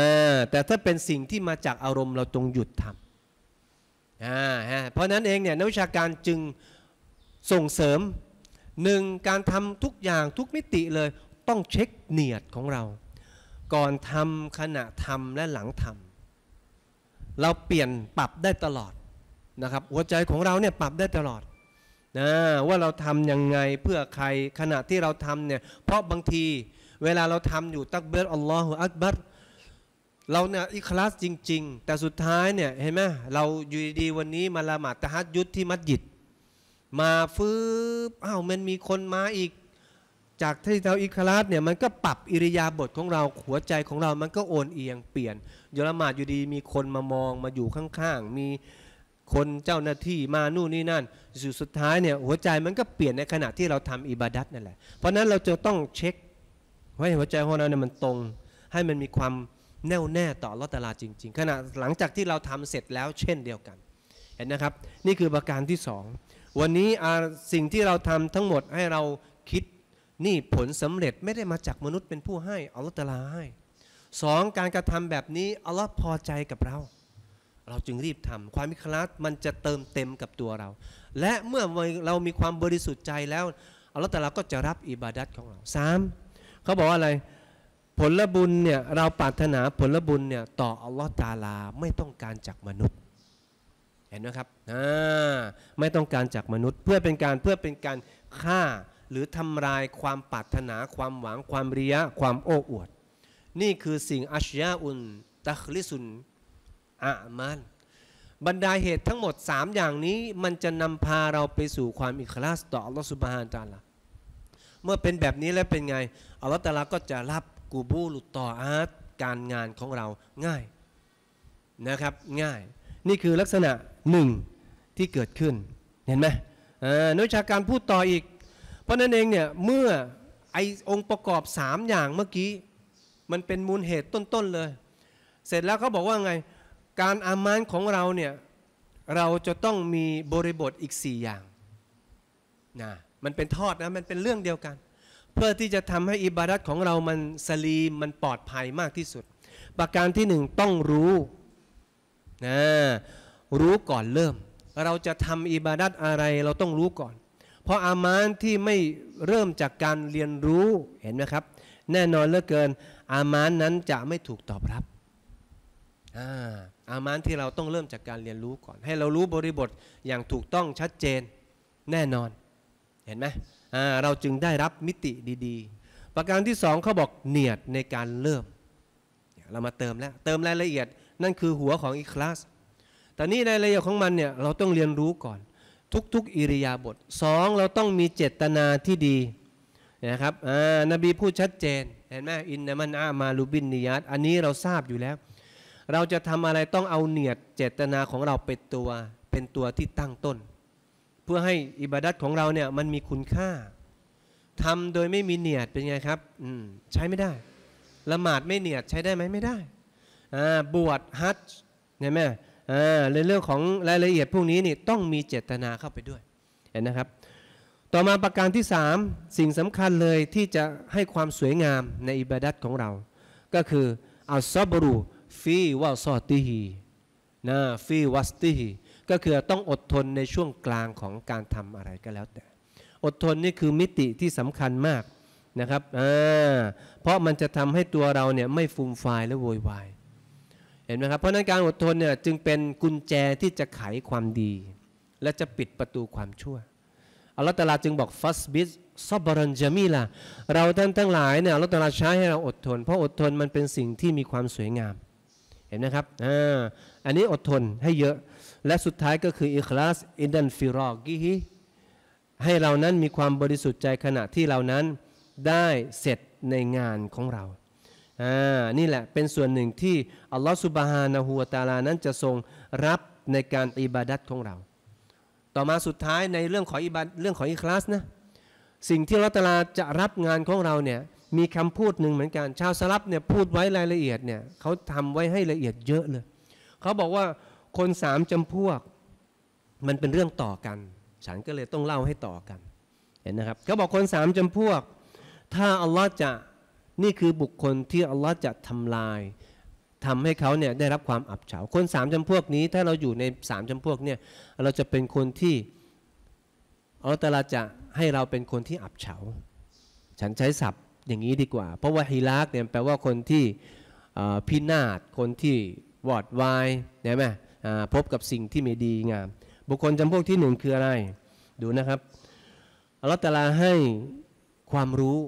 แต่ถ้าเป็นสิ่งที่มาจากอารมณ์เราจงหยุดทำอ่าฮะเพราะนั้นเองเนี่ยนักวิชาการจึงส่งเสริมหนึ่งการทำทุกอย่างทุกมิติเลย ต้องเช็คเนียดของเรา ก่อนทำขณะทำและหลังทำเราเปลี่ยนปรับได้ตลอดนะครับหัวใจของเราเนี่ยปรับได้ตลอดนะว่าเราทำยังไงเพื่อใครขณะที่เราทำเนี่ยเพราะบางทีเวลาเราทำอยู่ตักเบิร์อัลลอฮฺอักบัรเราเนี่ยอิคลาสจริง ๆ แต่สุดท้ายเนี่ยเห็นไหมเราอยู่ดีวันนี้มาละหมาดตะฮัดยุทธที่มัสยิดมาฟื้นอ้าวมันมีคนมาอีก จากที่เราอิคลาสเนี่ยมันก็ปรับอิริยาบถของเราหัวใจของเรามันก็โอนเอียงเปลี่ยนโยละหมาดอยู่ดีมีคนมามองมาอยู่ข้างๆมีคนเจ้าหน้าที่มานู่นนี่นั่นสุดสุดท้ายเนี่ยหัวใจมันก็เปลี่ยนในขณะที่เราทำอิบาดัตนั่นแหละเพราะนั้นเราจะต้องเช็คว่าหัวใจของเราเนี่ยมันตรงให้มันมีความแน่วแน่ต่อลอตตาลาจริง ๆ ขณะหลังจากที่เราทำเสร็จแล้ว เช่นเดียวกันเห็นนะครับนี่คือประการที่สองวันนี้สิ่งที่เราทำทั้งหมดให้เราคิดนี่ผลสำเร็จไม่ได้มาจากมนุษย์เป็นผู้ให้อัลลอฮฺตลาให้สองการกระทำแบบนี้อัลลอฮฺพอใจกับเรา เราจึงรีบทำความมิคลาสมันจะเติมเต็มกับตัวเรา และเมื่อเรามีความบริสุทธิ์ใจแล้วอัลลอฮฺตลาก็จะรับอิบาดัตของเราสามเขาบอกว่าอะไร ผลบุญเนี่ยเราปรารถนาผลบุญเนี่ยต่ออัลลอฮฺตาลาไม่ต้องการจากมนุษย์เห็นไหมครับ ไม่ต้องการจากมนุษย์เพื่อเป็นการเพื่อเป็นการฆ่าหรือทำลายความปรารถนาความหวังความเรียความโอ้อวด นี่คือสิ่ง อัชยาอุนตะคลิสุน อามันบรรดาเหตุทั้งหมด 3 อย่างนี้มันจะนำพาเราไปสู่ความอิคลาสต่ออัลลอฮฺสุบฮานตาลา เมื่อเป็นแบบนี้แล้วเป็นไง อัลลอฮฺตาลาก็จะรับกูบูลุต่ออาร์ตการงานของเราง่ายนะครับง่ายนี่คือลักษณะหนึ่งที่เกิดขึ้นเห็นไหมนักวิชาการพูดต่ออีก เพราะนั่นเองเนี่ยเมื่อไอองค์ประกอบ3อย่างเมื่อกี้มันเป็นมูลเหตุต้นๆเลย เสร็จแล้วเขาบอกว่าไง การอามานของเราเนี่ยเราจะต้องมีบริบทอีก4อย่างนะมันเป็นทอดนะมันเป็นเรื่องเดียวกัน เพื่อที่จะทำให้อิบารัตของเรา มันสลีม มันปลอดภัยมากที่สุดประการที่หนึ่งต้องรู้นะรู้ก่อนเริ่ม เราจะทำอิบาดัตอะไรเราต้องรู้ก่อน เพราะอามานที่ไม่เริ่มจากการเรียนรู้เห็นไหมครับ แน่นอนเหลือเกิน อามานนั้นจะไม่ถูกตอบรับอาอามานที่เราต้องเริ่มจากการเรียนรู้ก่อน ให้เรารู้บริบทอย่างถูกต้องชัดเจน แน่นอน เห็นไหมเราจึงได้รับมิติดี ๆ ประการที่สองเขาบอกเนียดในการเริ่ม เรามาเติมแล้วเติมรายละเอียด นั่นคือหัวของอีคลาสแต่นี่ในระยะอของมันเนี่ยเราต้องเรียนรู้ก่อน ทุก ๆ อิริยาบถสองเราต้องมีเจตนาที่ดีนะครับอ่านบีพูดชัดเจน เห็นไหมอินนามันอามาลูบินนิยัตอันนี้เราทราบอยู่แล้ว เราจะทำอะไรต้องเอาเนียดเจตนาของเราเป็นตัว เป็นตัวที่ตั้งต้น เพื่อให้อิบาดัตของเราเนี่ยมันมีคุณค่า ทำโดยไม่มีเนียดเป็นไงครับ อืมใช้ไม่ได้ละหมาดไม่เนียดใช้ได้ไหมไม่ได้อ่าบวชฮัจเห็นไหมในเรื่องของรายละเอียดพวกนี้นี่ต้องมีเจตนาเข้าไปด้วย เห็นนะครับ ต่อมาประการที่ 3 สิ่งสำคัญเลยที่จะให้ความสวยงามในอิบาดัตของเรา ก็คืออัลซอบรูฟีวาซอติฮีนะฟีวัสติฮีก็คือต้องอดทนในช่วงกลางของการทำอะไรก็แล้วแต่ อดทนนี่คือมิติที่สำคัญมากนะครับเพราะมันจะทำให้ตัวเราเนี่ยไม่ฟ่มฟายและโวยวายเห็นไหมครับเพราะนั้นการอดทนเนี่ยจึงเป็นกุญแจที่จะไขความดี และจะปิดประตูความชั่ว อัลลอฮฺตาลาจึงบอกฟัสบิสซอบรันจามีล่ะเราท่านทั้งหลายเนี่ยอัลลอฮฺตาลาใช้ให้เราอดทน เพราะอดทนมันเป็นสิ่งที่มีความสวยงาม เห็นไหมครับอ่าอันนี้อดทนให้เยอะและสุดท้ายก็คืออิคลาสอินดันฟิรอกิฮิให้เรานั้นมีความบริสุทธิ์ใจขณะที่เรานั้นได้เสร็จในงานของเราานี่แหละเป็นส่วนหนึ่งที่อัลลอฮฺสุบฮานะฮูวตาลานั้นจะทรงรับในการอิบาดัตของเรา ต่อมาสุดท้ายในเรื่องของอิบาดเรื่องของอิคลาสนะสิ่งที่ลอตลาจะรับงานของเราเนี่ยมีคำพูดหนึ่งเหมือนกันชาวสลับเนี่ยพูดไว้รายละเอียดเนี่ยเขาทำไว้ให้ละเอียดเยอะเลยเขาบอกว่าคนสามจำพวก มันเป็นเรื่องต่อกัน ฉันก็เลยต้องเล่าให้ต่อกันเห็นนะครับเขาบอกคนสามจำพวกถ้าอัลลอฮ์จะนี่คือบุคคลที่อัลลอฮ์จะทำลาย ทำให้เขาเนี่ยได้รับความอับเฉาคนสามจำพวกนี้ถ้าเราอยู่ในสามจำพวกเนี่ยเราจะเป็นคนที่อัลตลาจะให้เราเป็นคนที่อับเฉาฉันใช้ศัพท์อย่างนี้ดีกว่า เพราะว่าฮิลักเนี่ยแปลว่าคนที่พินาศคนที่วอดวายนะไหมพบกับสิ่งที่ไม่ดีงามบุคคลจำพวกที่หนึ่งคืออะไรดูนะครับอัลตลาให้ความรู้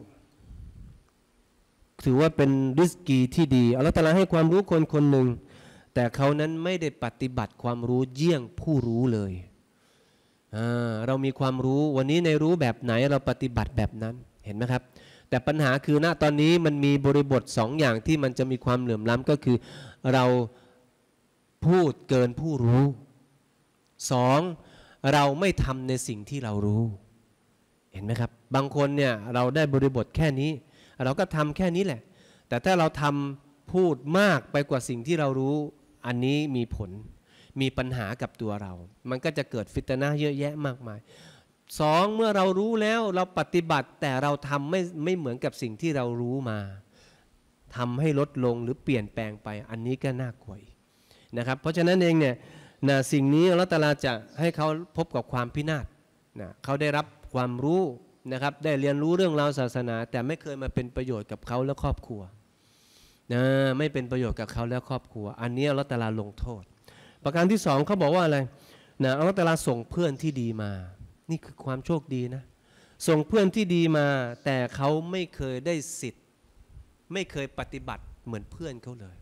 ถือว่าเป็นริสกีที่ดีอัลลอฮฺตาลาให้ความรู้คนคนหนึ่งแต่เขานั้นไม่ได้ปฏิบัติความรู้เยี่ยงผู้รู้เลยเรามีความรู้วันนี้ในรู้แบบไหนเราปฏิบัติแบบนั้นเห็นไหมครับแต่ปัญหาคือณตอนนี้มันมีบริบทสองอย่างที่มันจะมีความเหลื่อมล้ำก็คือ เราพูดเกินผู้รู้สองเราไม่ทำในสิ่งที่เรารู้เห็นไหมครับบางคนเนี่ยเราได้บริบทแค่นี้เราก็ทำแค่นี้แหละ แต่ถ้าเราทำพูดมากไปกว่าสิ่งที่เรารู้อันนี้มีผลมีปัญหากับตัวเรา มันก็จะเกิดฟิตนาเยอะแยะมากมายสองเมื่อเรารู้แล้วเราปฏิบัติแต่เราทำไม่ไม่เหมือนกับสิ่งที่เรารู้มาทำให้ลดลงหรือเปลี่ยนแปลงไปอันนี้ก็น่ากลัวนะครับเพราะฉะนั้นเองเนี่ยนะสิ่งนี้เราตลาจะให้เขาพบกับความพินาศนะเขาได้รับความรู้นะครับได้เรียนรู้เรื่องราวศาสนา แต่ไม่เคยมาเป็นประโยชน์กับเขาและครอบครัวนะไม่เป็นประโยชน์กับเขาและครอบครัว อันนี้อัลตลาลงโทษ ประการที่สองเขาบอกว่าอะไรนะอัลตลาส่งเพื่อนที่ดีมา นี่คือความโชคดีนะ ส่งเพื่อนที่ดีมา แต่เขาไม่เคยได้สิทธิ์ไม่เคยปฏิบัติเหมือนเพื่อนเขาเลย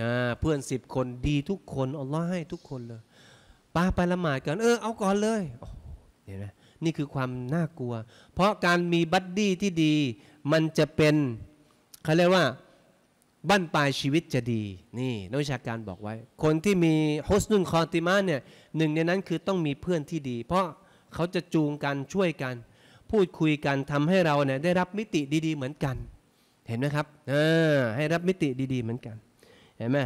นะเพื่อนสิบคนดีทุกคนอัลลอฮ์ให้ทุกคนเลยป้าไปละหมาดก่อนเออ เอาก่อนเลยเห็นไหมนี่คือความน่ากลัว เพราะการมีบัดดี้ที่ดี มันจะเป็นเขาเรียกว่าบั้นปลายชีวิตจะดี นี่นักวิชาการบอกไว้ คนที่มีโฮสนุนคอติมาเนี่ยหนึ่งในนั้นคือต้องมีเพื่อนที่ดี เพราะเขาจะจูงกันช่วยกัน พูดคุยกันทำให้เราเนี่ยได้รับมิติดี ๆ เหมือนกัน เห็นไหมครับอให้รับมิติดี ๆ เหมือนกัน เห็นไหม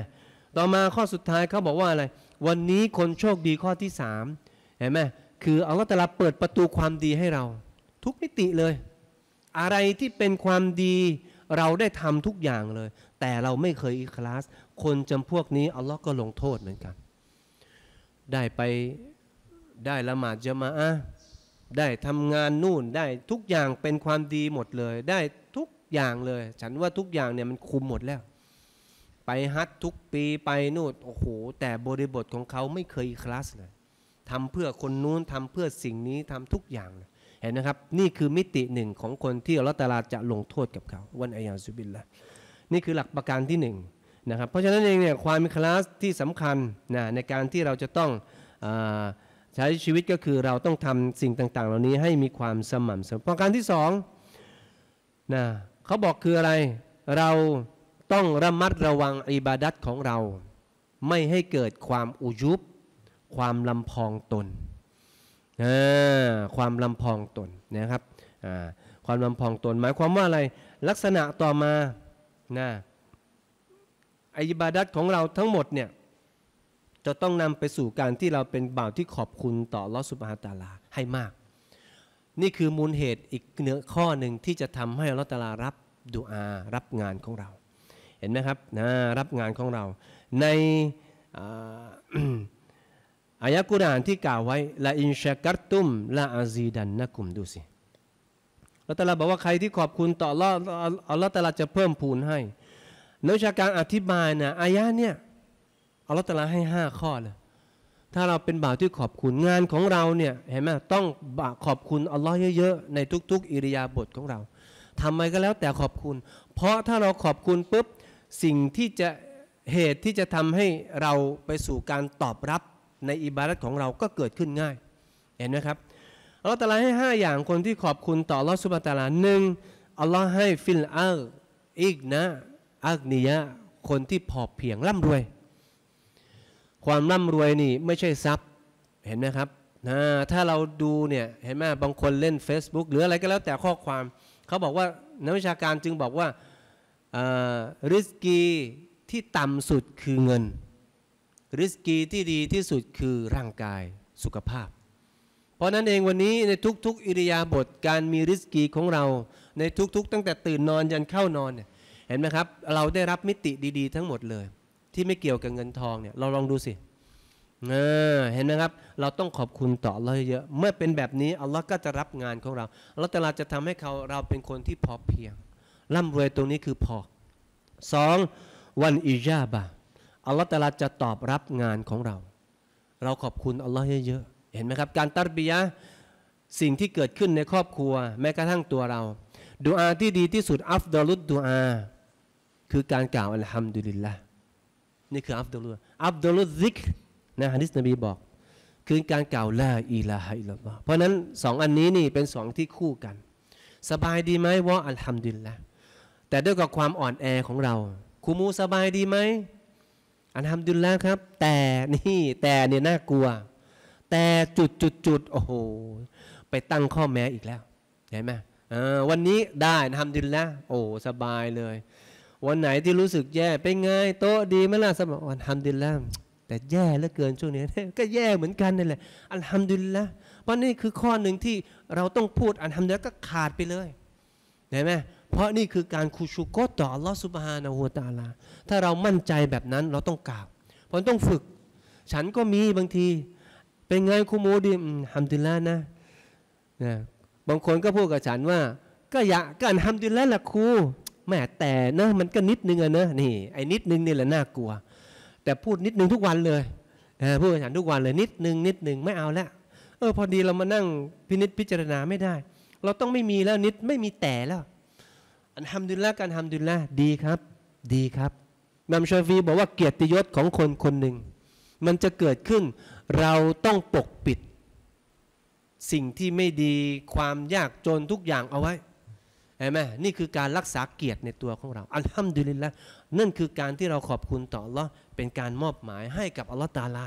ต่อมาข้อสุดท้ายเขาบอกว่าอะไร วันนี้คนโชคดีข้อที่สามเห็นไหมคืออัลลอฮฺตะลาเปิดประตูความดีให้เรา ทุกมิติเลย อะไรที่เป็นความดี เราได้ทำทุกอย่างเลย แต่เราไม่เคยอิคลาสคนจำพวกนี้อัลลอฮ์ก็ลงโทษเหมือนกันได้ไปได้ละหมาดจะมาอะได้ทำงานนู่นได้ทุกอย่างเป็นความดีหมดเลย ได้ทุกอย่างเลย ฉันว่าทุกอย่างเนี่ยมันคุมหมดแล้ว ไปฮัททุกปี ไปนู่นโอ้โหแต่บริบทของเขาไม่เคยอิคลาสเลยทำเพื่อคนนู้นทำเพื่อสิ่งนี้ทำทุกอย่างเห็นนะครับนี่คือมิติหนึ่งของคนที่อัลอตาลาจะลงโทษกับเขาวันอัยาซุบินละนี่คือหลักประการที่หนึ่งนะครับเพราะฉะนั้นเองเนี่ยความมีคลาสที่สำคัญนะในการที่เราจะต้องอใช้ชีวิตก็คือเราต้องทำสิ่งต่าง ๆ เหล่านี้ให้มีความสม่ำเสมอประการที่สองนะเขาบอกคืออะไรเราต้องระมัดระวังอิบาดัตของเรา ไม่ให้เกิดความอุยุบความลำพองตน ความลำพองตนนะครับ ความลำพองตน หมายความว่าอะไรลักษณะต่อมานะอิบาดัตของเราทั้งหมดเนี่ยจะต้องนำไปสู่การที่เราเป็นบ่าวที่ขอบคุณต่อลอสุบฮาตาลาให้มาก นี่คือมูลเหตุอีกเนื้อข้อหนึ่งที่จะทำให้ลอตาลารับดูอารับงานของเรา เห็นไหมครับนะรับงานของเราในอายะกุรานที่กล่าวไว้ละอินชากัตตุมละอาซีดันนะกุมดูสิเราตาลาบอกว่าใครที่ขอบคุณ ต่อลออัลลอฮ์ตาลาจะเพิ่มพูนให้ นักชาการอธิบายนะอายะเนี่ยอัลลอฮ์ตาลาให้ห้าข้อเลย ถ้าเราเป็นบ่าวที่ขอบคุณ งานของเราเนี่ยเห็นไหมต้องขอบคุณ อัลลอฮ์เยอะๆ ในทุกๆ อิริยาบถของเรา ทำไมก็แล้วแต่ขอบคุณ เพราะถ้าเราขอบคุณปุ๊บสิ่งที่จะเหตุที่จะทำให้เราไปสู่การตอบรับในอิบารัตของเราก็เกิดขึ้นง่าย เห็นไหมครับอัลลอฮฺตะลาให้ 5 อย่างคนที่ขอบคุณต่ออัลลอฮฺสุบะตาลาหนึ่งอัลลอฮฺให้ฟิลอาลอีกนะอักนียะคนที่พอเพียงร่ำรวย ความร่ำรวยนี่ไม่ใช่ทรัพย์เห็นไหมครับนะถ้าเราดูเนี่ยเห็นไหมบางคนเล่น Facebook หรืออะไรก็แล้วแต่ข้อความ เขาบอกว่านักวิชาการจึงบอกว่าริสกีที่ต่ำสุดคือเงินริสกีที่ดีที่สุดคือร่างกายสุขภาพ เพราะนั้นเองวันนี้ในทุกๆอิริยาบถการมีริสกีของเราในทุกๆ ตั้งแต่ตื่นนอนยันเข้านอนเนี่ย เห็นไหมครับ เราได้รับมิติดีๆทั้งหมดเลย ที่ไม่เกี่ยวกับเงินทองเนี่ยเราลองดูสิเห็นไหมครับ เราต้องขอบคุณต่อเราเยอะ เมื่อเป็นแบบนี้ อัลลอฮ์ก็จะรับงานของเราแล้วแต่เราจะทำให้เขาเราเป็นคนที่พอเพียง ร่ำรวยตรงนี้คือพอสองวันอิจาบะอัลลอฮฺตาลาจะตอบรับงานของเรา เราขอบคุณอัลลอฮ์เยอะๆเห็นไหมครับ การตัดบียะสิ่งที่เกิดขึ้นในครอบครัว แม้กระทั่งตัวเราดูอาที่ดีที่สุดอัฟดอลุดดูอาคือการกล่าวอัลฮัมดุลิลละนี่คืออัฟดอลุดอัฟดอลุดซิกนะฮะดิษนบีบอก คือการกล่าวละอีลาฮะอิลลอฮเพราะนั้นสองอันนี้นี่เป็นสองที่คู่กันสบายดีไหมวะอัลฮัมดุลิลละแต่ด้วยกับความอ่อนแอของเราคุมูสบายดีไหมอันทำดุลแล้วครับ แต่นี่แต่เนี่ยน่ากลัว แต่จุดจุดจุดโอ้โหไปตั้งข้อแม้อีกแล้วเห็นไหมวันนี้ได้ทำดุลแล้วโอ้สบายเลย วันไหนที่รู้สึกแย่เป็นไงโต๊ะดีไหมล่ะสมวันทำดุลแล้วแต่แย่เหลือเกินช่วงนี้ ก็แย่เหมือนกันนั่นแหละอันทำดุลแล้วเพราะนี่คือข้อหนึ่งที่เราต้องพูดอันทำดุลลก็ขาดไปเลยเห็นไหมเพราะนี่คือการคูชูโกต่อลอสุบฮานาหูตาลา ถ้าเรามั่นใจแบบนั้นเราต้องกราบเพราะต้องฝึก ฉันก็มีบางที เป็นไงครูมดดมฮัมดุลลานะนะ บางคนก็พูดกับฉันว่า ก็อยากกันฮัมดุลลาละครู แม่แต่นะมันก็นิดนึงอะนะนี่ไอ้นิดนึงนี่แหละน่ากลัว แต่พูดนิดนึงทุกวันเลยพูดกับฉันทุกวันเลยนิดนึงนิดนึงไม่เอาละเออพอดีเรามานั่งพินิษพิจารณาไม่ได้ เราต้องไม่มีแล้วนิดไม่มีแต่แล้วอันฮัมดุลละการฮัมดุลละดีครับ ดีครับมัมชาฟี บอกว่าเกียรติยศของคนคนหนึ่งมันจะเกิดขึ้นเราต้องปกปิด สิ่งที่ไม่ดีความยาก จนทุกอย่างเอาไว้ เห็นไหมนี่คือการรักษาเกียรติในตัวของเราอัลฮัมดุลิลละนั่นคือการที่เราขอบคุณต่ออัลลอฮ์เป็นการมอบหมายให้กับอัลลอฮ์ตาลา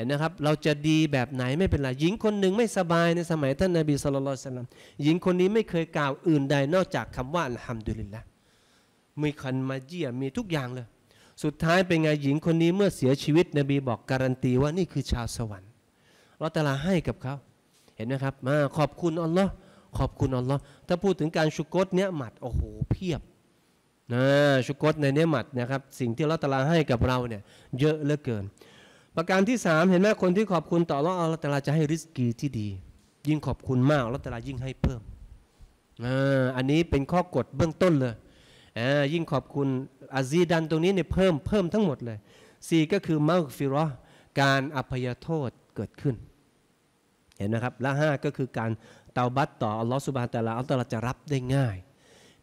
ห็นนะครับเราจะดีแบบไหนไม่เป็นไรหญิงคนหนึ่งไม่สบายในสมัยท่านนาบีสุลต่านหญิงคนนี้ไม่เคยกล่าวอื่นใดนอกจากคำว่าอัลฮัมดุลิลละมีคนมาเจียมีทุกอย่างเลย สุดท้ายเป็นไงหญิงคนนี้เมื่อเสียชีวิต นบีบอกการันตีว่านี่คือชาวสวรรค์เราตลาให้กับเขา เห็นไหมครับมาขอบคุณ อัลลอฮ์ขอบคุณอัลลอฮ์ถ้าพูดถึงการชุกตเนี้ยหมัดโอ้โหเพียบนะชุกตในเนี้ยหมัดนะครับ สิ่งที่เราตลาให้กับเราเนี่ยเยอะเหลือเกินประการที่สามเห็นไหมคนที่ขอบคุณต่อรอดอัลตลาจะให้ริสกีที่ดี ยิ่งขอบคุณมากรัแตลายิ่งให้เพิ่ม อันนี้เป็นข้อกฎเบื้องต้นเลย ยิ่งขอบคุณอาซีดันตรงนี้เนี่ยเพิ่มเพิ่มทั้งหมดเลยสี่ก็คือ มัลฟิรอการอภัยโทษเกิดขึ้น เห็นนะครับและห้าก็คือการเตาบัตต่ออัลลอฮฺสุบานแต่ละอัลตลาจะรับได้ง่าย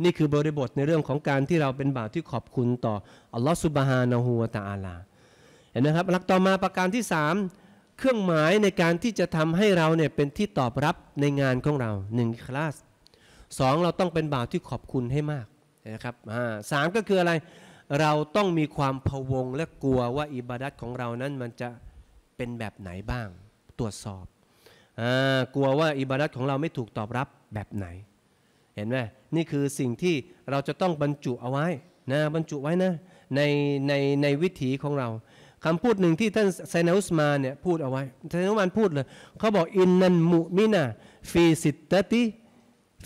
นี่คือบริบทในเรื่องของการที่เราเป็นบาปที่ขอบคุณต่ออัลลอฮฺสุบฮานะหัวตาอาลาห็นไหมครับหลักต่อมาประการที่ 3 เครื่องหมายในการที่จะทำให้เราเนี่ยเป็นที่ตอบรับในงานของเรา1คลาสสองเราต้องเป็นบ่าวที่ขอบคุณให้มากนะครับสามก็คืออะไร เราต้องมีความพวง และกลัวว่าอิบาดัตของเรานั้นมันจะเป็นแบบไหนบ้าง ตรวจสอบอกลัวว่าอิบาดัตของเราไม่ถูกตอบรับแบบไหน เห็นไหมนี่คือสิ่งที่เราจะต้องบรรจุเอาไว้นะ บรรจุไว้นะ ในในในวิถีของเราคำพูดหนึ่งที่ท่านไซนาอุสมาเนี่ยพูดเอาไว้ไซนาอุสมาพูดเลย เขาบอกอินนันมุมินาฟีสิตติ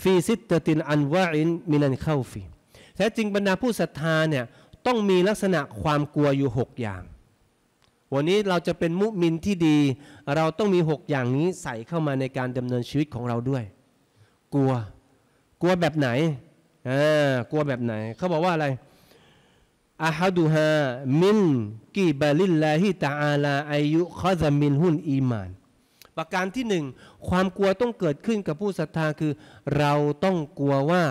ฟีสิตตินอันวาอินมินันเข้าฟี แท้จริงบรรดาผู้ศรัทธาเนี่ยต้องมีลักษณะความกลัวอยู่ 6 อย่าง วันนี้เราจะเป็นมุมินที่ดี เราต้องมี 6 อย่างนี้ใส่เข้ามาในการดำเนินชีวิตของเราด้วย กลัว กลัวแบบไหน อ่า กลัวแบบไหนเขาบอกว่าอะไรอาฮัดูฮามินกีบาลิลลาฮิตาอัลาอายุขอซมินหุนอีมาน ประการที่หนึ่งความกลัวต้องเกิดขึ้นกับผู้ศรัทธาคือ เราต้องกลัวว่า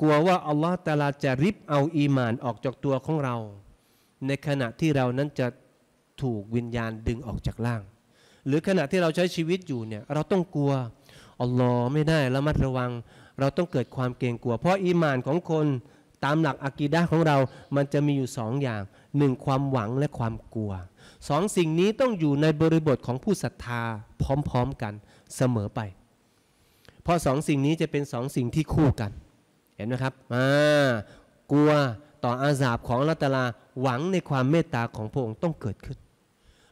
กลัวว่าอัลลอฮฺตาลาจะริบเอาอีมานออกจากตัวของเรา ในขณะที่เรานั้นจะถูกวิญญาณดึงออกจากร่าง หรือขณะที่เราใช้ชีวิตอยู่เนี่ยเราต้องกลัวอัลลอฮ์ไม่ได้ละมัดระวัง เราต้องเกิดความเกรงกลัว เพราะอีมานของคนตามหลักอากีดะของเรามันจะมีอยู่สองอย่างหนึ่งความหวังและความกลัวสองสิ่งนี้ต้องอยู่ในบริบทของผู้ศรัทธาพร้อมๆกันเสมอไป เพราะสองสิ่งนี้จะเป็นสองสิ่งที่คู่กัน เห็นไหมครับอ่ากลัวต่ออาสาบของลัตลา หวังในความเมตตาของพระองค์ต้องเกิดขึ้น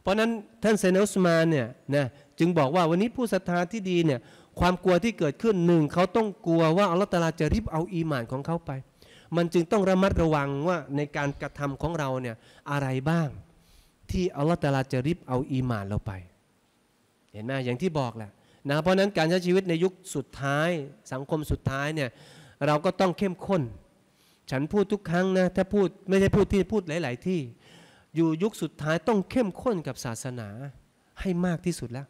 เพราะนั้นท่านเซนอุสมาเนี่ยนะจึงบอกว่าวันนี้ผู้ศรัทธาที่ดีเนี่ยความกลัวที่เกิดขึ้นหนึ่งเขาต้องกลัวว่าอัลลอฮฺตาลาจะรีบเอาอีหมานของเขาไปมันจึงต้องระมัดระวังว่าในการกระทำของเราเนี่ยอะไรบ้าง ที่อัลลอฮฺตาลาจะริบเอาอีมานเราไป เห็นไหมอย่างที่บอกแหละนะเพราะนั้นการใช้ชีวิตในยุคสุดท้าย สังคมสุดท้ายเนี่ยเราก็ต้องเข้มข้น ฉันพูดทุกครั้งนะถ้าพูดไม่ใช่พูดที่พูดหลาย ๆ ที่ อยู่ยุคสุดท้ายต้องเข้มข้นกับศาสนาให้มากที่สุดแล้ว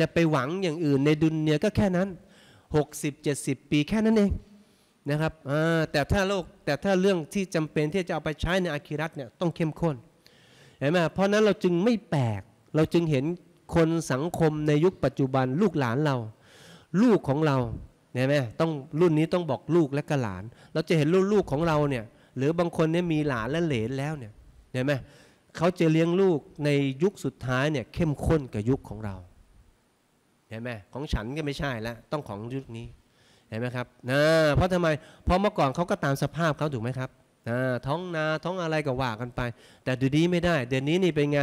จะไปหวังอย่างอื่นในดุนเนียก็แค่นั้น60-70ปีแค่นั้นเองนะครับแต่ถ้าโลกแต่ถ้าเรื่องที่จำเป็นที่จะเอาไปใช้ในอาคีรัตเนี่ยต้องเข้มข้น เห็นไหมเพราะนั้นเราจึงไม่แปลก เราจึงเห็นคนสังคมในยุคปัจจุบันลูกหลานเรา ลูกของเรา เห็นไหมต้องรุ่นนี้ต้องบอกลูกและกหลาน เราจะเห็นรุ่นลูกของเราเนี่ยหรือบางคนเนี่ยมีหลานและเหลนแล้วเนี่ย เห็นไหมเขาจะเลี้ยงลูกในยุคสุดท้ายเนี่ยเข้มข้นกับยุคของเรา เห็นไหมของฉันก็ไม่ใช่แล้วต้องของยุคนี้ห็นไหมครับนะเพราะทำไม เพราะเมื่อก่อนเขาก็ตามสภาพเขาถูกไหมครับนะท้องนาท้องอะไรก็ว่ากันไป แต่ดูดีไม่ได้ เดี๋ยวนี้นี่เป็นไง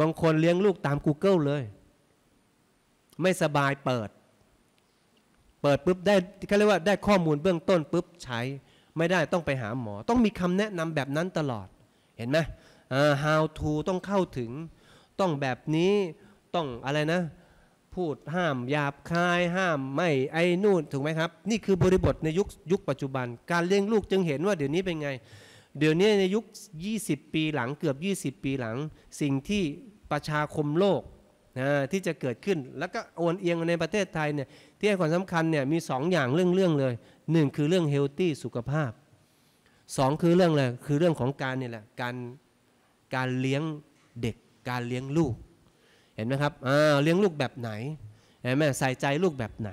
บางคนเลี้ยงลูกตาม Google เลย ไม่สบายเปิด เปิดปุ๊บได้เขาเรียกว่าได้ข้อมูลเบื้องต้นปุ๊บใช้ ไม่ได้ต้องไปหาหมอ ต้องมีคำแนะนำแบบนั้นตลอด เห็นไหม how to ต้องเข้าถึง ต้องแบบนี้ ต้องอะไรนะพูด ห้ามหยาบ คายห้ามไม่ไอ้ นู่นถูกไหมครับ นี่คือบริบทในยุคยุคปัจจุบัน การเลี้ยงลูกจึงเห็นว่าเดี๋ยวนี้เป็นไง เดี๋ยวนี้ในยุค 20 ปีหลังเกือบ 20 ปีหลังสิ่งที่ประชาคมโลกนะที่จะเกิดขึ้นแล้วก็โอนเอียงในประเทศไทยเนี่ยที่ให้ความสำคัญเนี่ยมี 2 อย่างเรื่องเรื่องเลย1 คือเรื่องเฮลตี้สุขภาพ 2 คือเรื่องอะไรคือเรื่องของการเนี่ยแหละการการเลี้ยงเด็กการเลี้ยงลูกเห็นไหมครับอ่าเลี้ยงลูกแบบไหนเห็นไหมใส่ใจลูกแบบไหน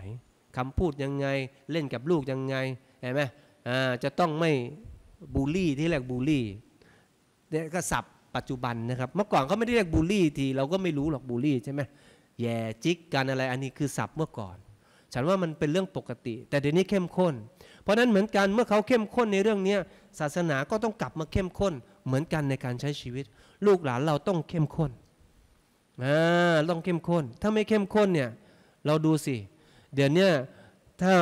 คำพูดยังไง เล่นกับลูกยังไงเห็นไหมอ่าจะต้องไม่บูลลี่ที่เรียกบูลลี่ เนี่ยก็สับปัจจุบันนะครับ เมื่อก่อนเขาไม่ได้เรียกบูลลี่ ทีเราก็ไม่รู้หรอกบูลลี่ใช่ไหมแย่จิกกันอะไรอันนี้คือสับเมื่อก่อน ฉันว่ามันเป็นเรื่องปกติ แต่เดี๋ยวนี้เข้มข้น เพราะนั้นเหมือนกันเมื่อเขาเข้มข้นในเรื่องนี้ศาสนาก็ต้องกลับมาเข้มข้น เหมือนกันในการใช้ชีวิต ลูกหลานเราต้องเข้มข้นอ่า ต้องเข้มข้น ถ้าไม่เข้มข้นเนี่ย เราดูสิ เดี๋ยวนี้ถ้า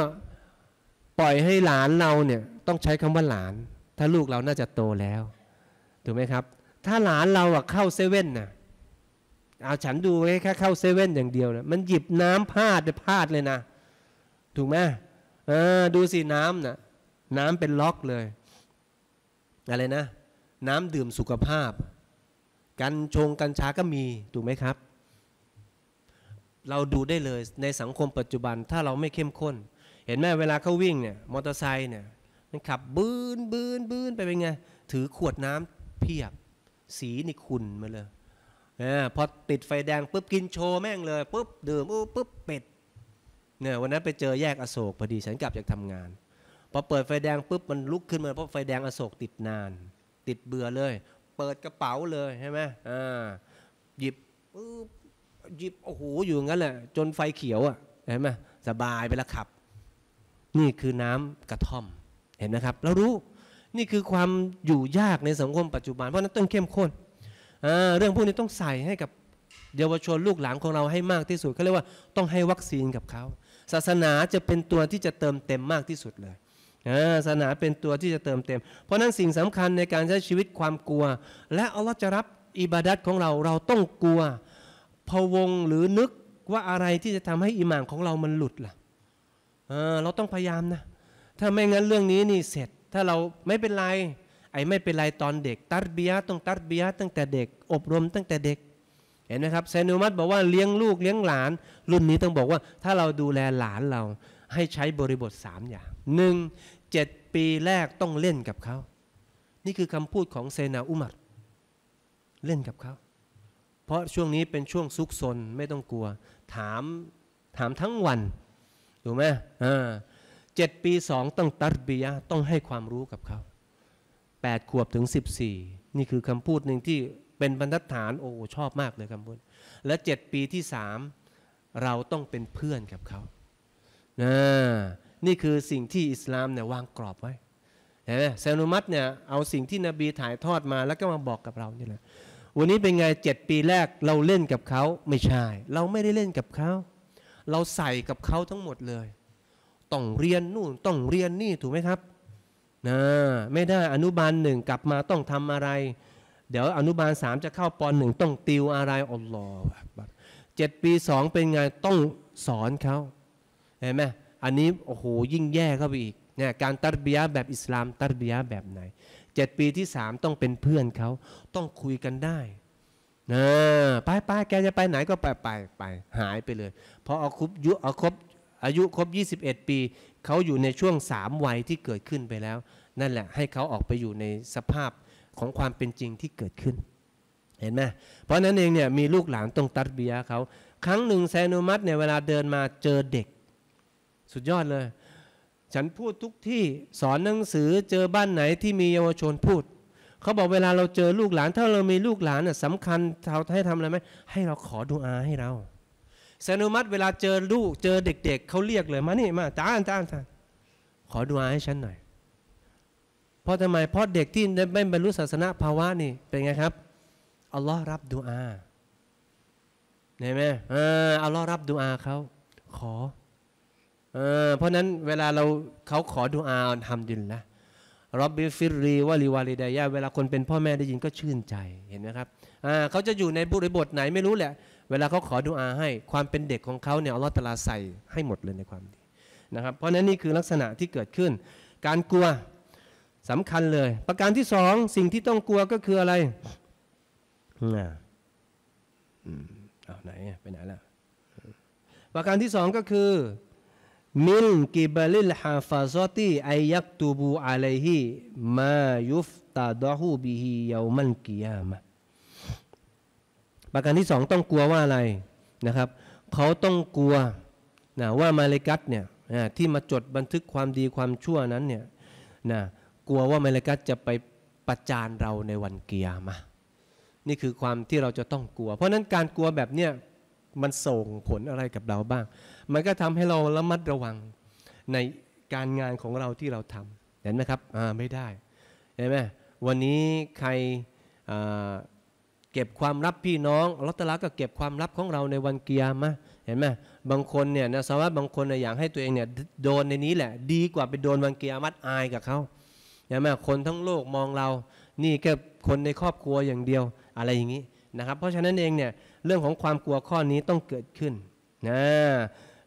ปล่อยให้หลานเราเนี่ย ต้องใช้คำว่าหลาน ถ้าลูกเราน่าจะโตแล้ว ถูกไหมครับ ถ้าหลานเราอะเข้าเซเว่นนะเอาฉันดูแค่เข้าเซเว่นอย่างเดียวนะมันหยิบน้ำพาดพาดเลยนะ ถูกไหมดูสิน้ำนะน้ำเป็นล็อกเลย อะไรนะ น้ำดื่มสุขภาพกัญชงกัญชาก็มีถูกไหมครับ เราดูได้เลยในสังคมปัจจุบันถ้าเราไม่เข้มข้น เห็นไหมเวลาเขาวิ่งเนี่ยมอเตอร์ไซค์เนี่ยมันขับบืนบืนบืนไปเป็นไง ถือขวดน้ำเพียบสีนี่ขุ่นมาเลยนีพอติดไฟแดง ปุ๊บ กินโชว์แม่งเลย ปุ๊บ ดื่มปุ๊บเป็ดเนี่ยวันนั้นไปเจอแยกอโศกพอดี ฉันกลับจากทำงานพอเปิดไฟแดงปุ๊บมันลุกขึ้นมาเพราะไฟแดงอโศกติดนาน ติดเบื่อเลยเปิดกระเป๋าเลยใช่ไหมอ่า หยิบปุ๊บหยิบ โอ้โห อยู่งั้นแหละ จนไฟเขียวอ่ะ เห็นไหมสบายไปละขับ นี่คือน้ำกระท่อม เห็นนะครับเรารู้ นี่คือความอยู่ยากในสังคมปัจจุบัน เพราะนั้นต้องเข้มข้น อ่า เรื่องพวกนี้ต้องใส่ให้กับเยาวชนลูกหลานของเราให้มากที่สุดเขาเรียกว่าต้องให้วัคซีนกับเขา ศาสนาจะเป็นตัวที่จะเติมเต็มมากที่สุดเลยศาสนาเป็นตัวที่จะเติมเต็ม เพราะนั้นสิ่งสำคัญในการใช้ชีวิตความกลัว และอัลลอฮ์จะรับอิบาดัตของเราเราต้องกลัว พวงหรือนึกว่าอะไรที่จะทำให้อิหมานของเรามันหลุดล่ะเเราต้องพยายามนะถ้าไม่งั้นเรื่องนี้นี่เสร็จถ้าเราไม่เป็นไรไอ้ไม่เป็นไรตอนเด็ก ตัดเบียต้องตัดเบียตั้งแต่เด็ก อบรมตั้งแต่เด็ก เห็นไหมครับเซนูมัตบอกว่าเลี้ยงลูกเลี้ยงหลาน รุ่นนี้ต้องบอกว่า ถ้าเราดูแลหลานเราให้ใช้บริบท 3 อย่างหนึ่งเจ็ดปีแรกต้องเล่นกับเขา นี่คือคำพูดของเซนาอุมัดเล่นกับเขา เพราะช่วงนี้เป็นช่วงซุกซนไม่ต้องกลัว ถาม ถามทั้งวันถูกไหมอ่าเจ็ดปีสองต้องตัดบียะต้องให้ความรู้กับเขาแปดขวบถึงสิบี่นี่คือคำพูดหนึ่งที่เป็นบรรทัดฐาน โอ้ ชอบมากเลยคำพูด และเจ็ดปีที่สามเราต้องเป็นเพื่อนกับเขานี่คือสิ่งที่อิสลามเนี่ยวางกรอบไว้เห็นไหมซนุมัตเนี่ยเอาสิ่งที่นบีถ่ายทอดมาแล้วก็มาบอกกับเรานี่แหละวันนี้เป็นไงเจ็ดปีแรกเราเล่นกับเขาไม่ใช่ เราไม่ได้เล่นกับเขา เราใส่กับเขาทั้งหมดเลย ต้องเรียนนู่นต้องเรียนนี่ถูกไหมครับนะไม่ได้อนุบาลหนึ่งกลับมาต้องทำอะไร เดี๋ยวอนุบาลสามจะเข้าปอนหนึ่งต้องติวอะไรอัลลอฮฺเจ็ดปีสองเป็นไงต้องสอนเขาเห็นไหมอันนี้โอ้โหยิ่งแย่เข้าไปอีกเนี่ยการตัดเบียแบบอิสลามตัดเบียแบบไหนเจ็ดปีที่สามต้องเป็นเพื่อนเขาต้องคุยกันได้นะไปไปแกจะไป ไหนก็ไปไปไป หายไปเลยพอเอาครบยุเอาครบอายุครบ21 ปีเขาอยู่ในช่วงสามวัยที่เกิดขึ้นไปแล้ว นั่นแหละ ให้เขาออกไปอยู่ในสภาพของความเป็นจริงที่เกิดขึ้น เห็นไหมเพราะนั้นเองเนี่ยมีลูกหลานต้องตัดเบียเขาครั้งหนึ่งแซนูมัตในเวลาเดินมาเจอเด็กสุดยอดเลย ฉันพูดทุกที่สอนหนังสือเจอบ้านไหนที่มีเยาวชนพูดเขาบอกเวลาเราเจอลูกหลานถ้าเรามีลูกหลานสำคัญเราให้ทำอะไรไหมให้เราขอดูอาให้เรา สนุมัติเวลาเจอลูก เจอเด็ก ๆเขาเรียกเลยมานี่มาตาอันตาอันตาขอดูอาให้ฉันหน่อย เพราะทำไมเพราะเด็กที่ ไม่บรรลุศาสนาภาวะนี่เป็นไงครับอัลลอฮ์รับดูอาเห็นไหมอัลลอฮ์รับดูอาเขาขอเออเพราะนั้นเวลาเราเขาขอดูอาทำดินละรับบิฟิรีวาลิวาลีดายาเวลาคนเป็นพ่อแม่ได้ยินก็ชื่นใจเห็นไหมครับอ่าเขาจะอยู่ในบุริบทไหนไม่รู้แหละ เวลาเขาขอดูอาให้ความเป็นเด็กของเขาเนี่ยอัลลอฮฺตลาใส่ให้หมดเลยในความดีนะครับ เพราะนั้นนี่คือลักษณะที่เกิดขึ้น การกลัวสำคัญเลย ประการที่สองสิ่งที่ต้องกลัวก็คืออะไรอ่าอ้าวไหนไปไหนล่ะประการที่สองก็คือมิลกิบลิลฮาฟาซอตีไอยักตูบูอะลัยฮิมายุฟตาดอฮูบิฮิยามันกิยามะประการที่สองต้องกลัวว่าอะไรนะครับเขาต้องกลัวนะว่า มาเลกัตเนี่ยที่มาจดบันทึกความดีความชั่วนั้นเนี่ยนะกลัวว่ามาเลกัตจะไปประจานเราในวันเกียร์มานี่คือความที่เราจะต้องกลัว เพราะนั้นการกลัวแบบเนี้ยมันส่งผลอะไรกับเราบ้างมันก็ทำให้เราระมัดระวังในการงานของเราที่เราทำเห็นไหมครับอ่าไม่ได้เห็นไหมวันนี้ใครเก็บความลับพี่น้องลอตเตอรี่ก็เก็บความลับของเราในวันเกียร์มาเห็นไหมบางคนเนี่ยนะสาวะบางคนอยากให้ตัวเองเนี่ยโดนในนี้แหละดีกว่าไปโดนวันเกียร์มัดอายกับเขาเห็นไหมคนทั้งโลกมองเรา นี่แค่คนในครอบครัวอย่างเดียวอะไรอย่างนี้นะครับ เพราะฉะนั้นเองเนี่ยเรื่องของความกลัวข้อนี้ต้องเกิดขึ้นนะ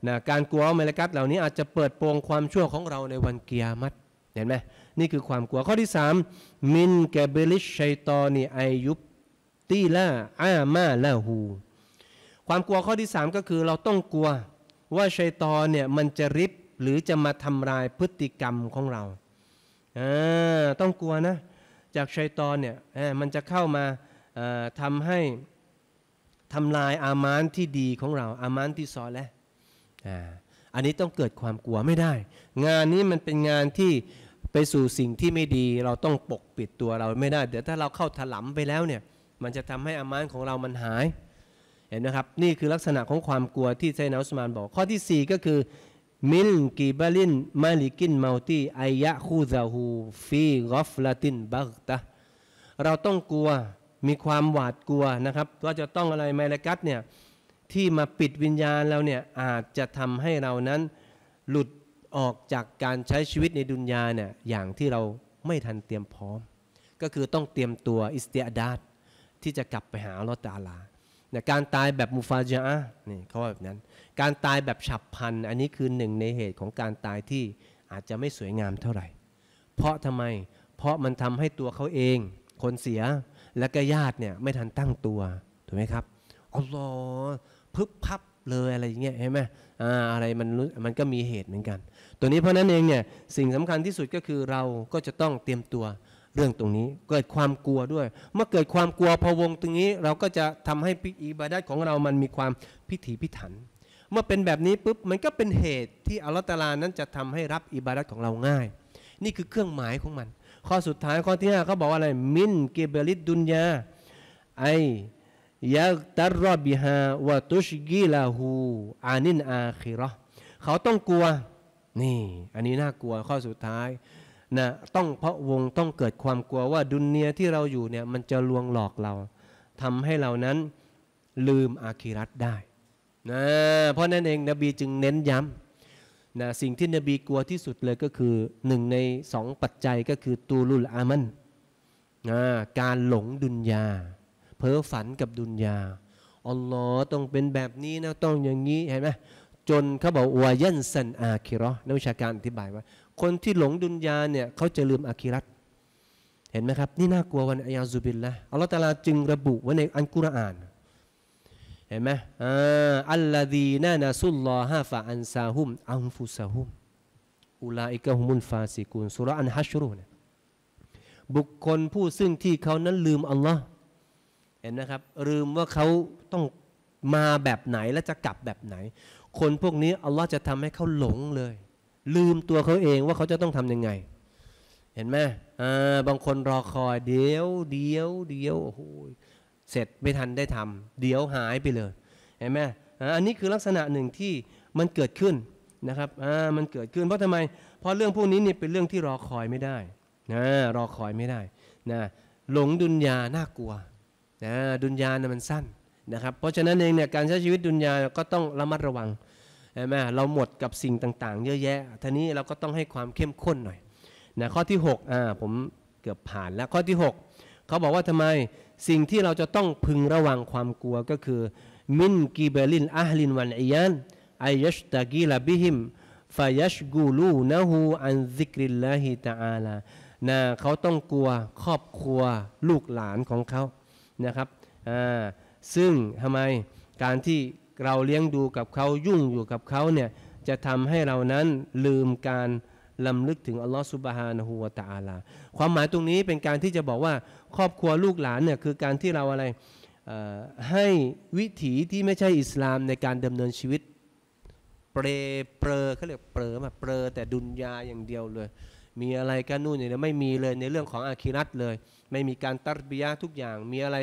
นะการกลัวเมลกัตเหล่านี้อาจจะเปิดโปงความชั่วของเราในวันเกียรติเห็นไหมนี่คือความกลัวข้อที่3มินแกเบลิชชัยตอนีไอยุบตีล่าอามาลาหูความกลัวข้อที่ 3 ก็คือเราต้องกลัว ว่าชัยตอนเนี่ยมันจะริบหรือจะมาทำลายพฤติกรรมของเรา ต้องกลัวนะ จากชัยตอนเนี่ยมันจะเข้ามาทำให้ทำลายอามานที่ดีของเรา อามานที่ซอและอันนี้ต้องเกิดความกลัวไม่ได้ งานนี้มันเป็นงานที่ไปสู่สิ่งที่ไม่ดี เราต้องปกปิดตัวเราไม่ได้ เดี๋ยวถ้าเราเข้าถลำไปแล้วเนี่ย มันจะทำให้อามานของเรามันหาย เห็นนะครับ นี่คือลักษณะของความกลัวที่ไซนอลสมานบอก ข้อที่ 4 ก็คือมิลกีบาลินมาลิกินเมาตีอายะคูซาฮูฟีกอฟลาตินบักตะเราต้องกลัวมีความหวาดกลัวนะครับว่าจะต้องอะไรไมลกัตเนี่ยที่มาปิดวิญญาณเราเนี่ยอาจจะทำให้เรานั้นหลุดออกจากการใช้ชีวิตในดุนยาเนี่ยอย่างที่เราไม่ทันเตรียมพร้อมก็คือต้องเตรียมตัวอิสติอาดาตที่จะกลับไปหาลอตาลาเนี่ยการตายแบบมูฟาจาเนี่ยเขาว่าแบบนั้นการตายแบบฉับพลันอันนี้คือหนึ่งในเหตุของการตายที่อาจจะไม่สวยงามเท่าไหร่ เพราะทำไม เพราะมันทำให้ตัวเขาเองคนเสียและก็ญาติเนี่ยไม่ทันตั้งตัวถูกไหมครับอ๋อพึบพับเลยอะไรอย่างเงี้ยใช่ไหมอ่าอะไรมันมันก็มีเหตุเหมือนกัน ตัวนี้เพราะนั้นเองเนี่ยสิ่งสำคัญที่สุดก็คือเราก็จะต้องเตรียมตัวเรื่องตรงนี้เกิดความกลัวด้วย เมื่อเกิดความกลัวพวงตรงนี้เราก็จะทำให้อิบาดัดของเรา มันมีความพิถีพิถัน เมื่อเป็นแบบนี้ปุ๊บมันก็เป็นเหตุที่อัลตลานั้นจะทำให้รับอิบาดัดของเราง่าย นี่คือเครื่องหมายของมัน ข้อสุดท้ายข้อที่5เขาบอกว่าอะไรมินเกเบริดดุนยาไอยักตรบิฮาวะตุชกิลาหูอานินอาคิรอเขาต้องกลัวนี่ อันนี้น่ากลัวข้อสุดท้ายนะต้องเพราะวงต้องเกิดความกลัวว่าดุนเนียที่เราอยู่เนี่ยมันจะลวงหลอกเรา ทำให้เรานั้นลืมอาคิรัตได้นะเพราะนั่นเองนบีจึงเน้นย้ำนะสิ่งที่นบีกลัวที่สุดเลยก็คือหนึ่งในสองปัจจัยก็คือตูลุลอามันนะการหลงดุนยาเพ้อฝันกับดุนยา อัลลอฮ์ต้องเป็นแบบนี้นะต้องอย่างนี้เห็นไหมจนเขาบอกวายันสันอาคิรอนักวิชาการอธิบายว่า คนที่หลงดุนยาเนี่ยเขาจะลืมอาคิรัตเห็นไหมครับ นี่น่ากลัววันอายาซุบินละอัลลอฮ์ตาลาจึงระบุไว้ในอันกุรอานเห็นไหมอัลลาดีนานาซุลลอฮาฟาอันซาฮุมอัลฟุซาฮุมอุลาอิกะฮุมุลฟาซิกุนสุรอันฮัชรุนบุคคลผู้ซึ่งที่เขานั้นลืมอัลลอฮ์เห็นนะครับลืมว่าเขาต้องมาแบบไหนและจะกลับแบบไหน คนพวกนี้อัลลอฮ์จะทำให้เขาหลงเลย ลืมตัวเขาเองว่าเขาจะต้องทํำยังไง เห็นไหมอ่าบางคนรอคอยเดี๋ยวเดี๋ยวเดี๋ยวโอ้โหเสร็จไม่ทันได้ทำ เดี๋ยวหายไปเลย เห็นไหมอันนี้คือลักษณะหนึ่งที่มันเกิดขึ้นนะครับอ่ามันเกิดขึ้นเพราะทำไม เพราะเรื่องพวกนี้เนี่ยเป็นเรื่องที่รอคอยไม่ได้นะรอคอยไม่ได้นะหลงดุนยาน่ากลัวนะดุนยานะมันสั้นนะครับเพราะฉะนั้นเองเนี่ยการใช้ชีวิตดุนยาก็ต้องระมัดระวังใช่ไหมเราหมดกับสิ่งต่าง ๆ เยอะแยะทีนี้เราก็ต้องให้ความเข้มข้นหน่อยนะข้อที่6อ่าผมเกือบผ่านแล้ว ข้อที่ 6 เขาบอกว่าทำไมสิ่งที่เราจะต้องพึงระวังความกลัวก็คือมินกีเบลินอัลินวันอยันไอยัชตากีลาบิฮิมฟายัชกูลูนะฮูอันซิกริลลาฮิตาอาลานะเขาต้องกลัวครอบครัวลูกหลานของเขานะครับซึ่งทำไมการที่เราเลี้ยงดูกับเขายุ่งอยู่กับเขาเนี่ยจะทำให้เรานั้นลืมการลำลึกถึงอัลลอฮฺสุบฮานะฮูวาตาอัลา ความหมายตรงนี้เป็นการที่จะบอกว่าครอบครัวลูกหลานเนี่ยคือการที่เราอะไรให้วิถีที่ไม่ใช่อิสลามในการดำเนินชีวิต เปร เปรเขาเรียกเปรมาเปรแต่ดุนยาอย่างเดียวเลยมีอะไรกันนู่นเนี่ยไม่มีเลยในเรื่องของอาคีรัตเลย ไม่มีการตัดบิยาทุกอย่าง มีอะไร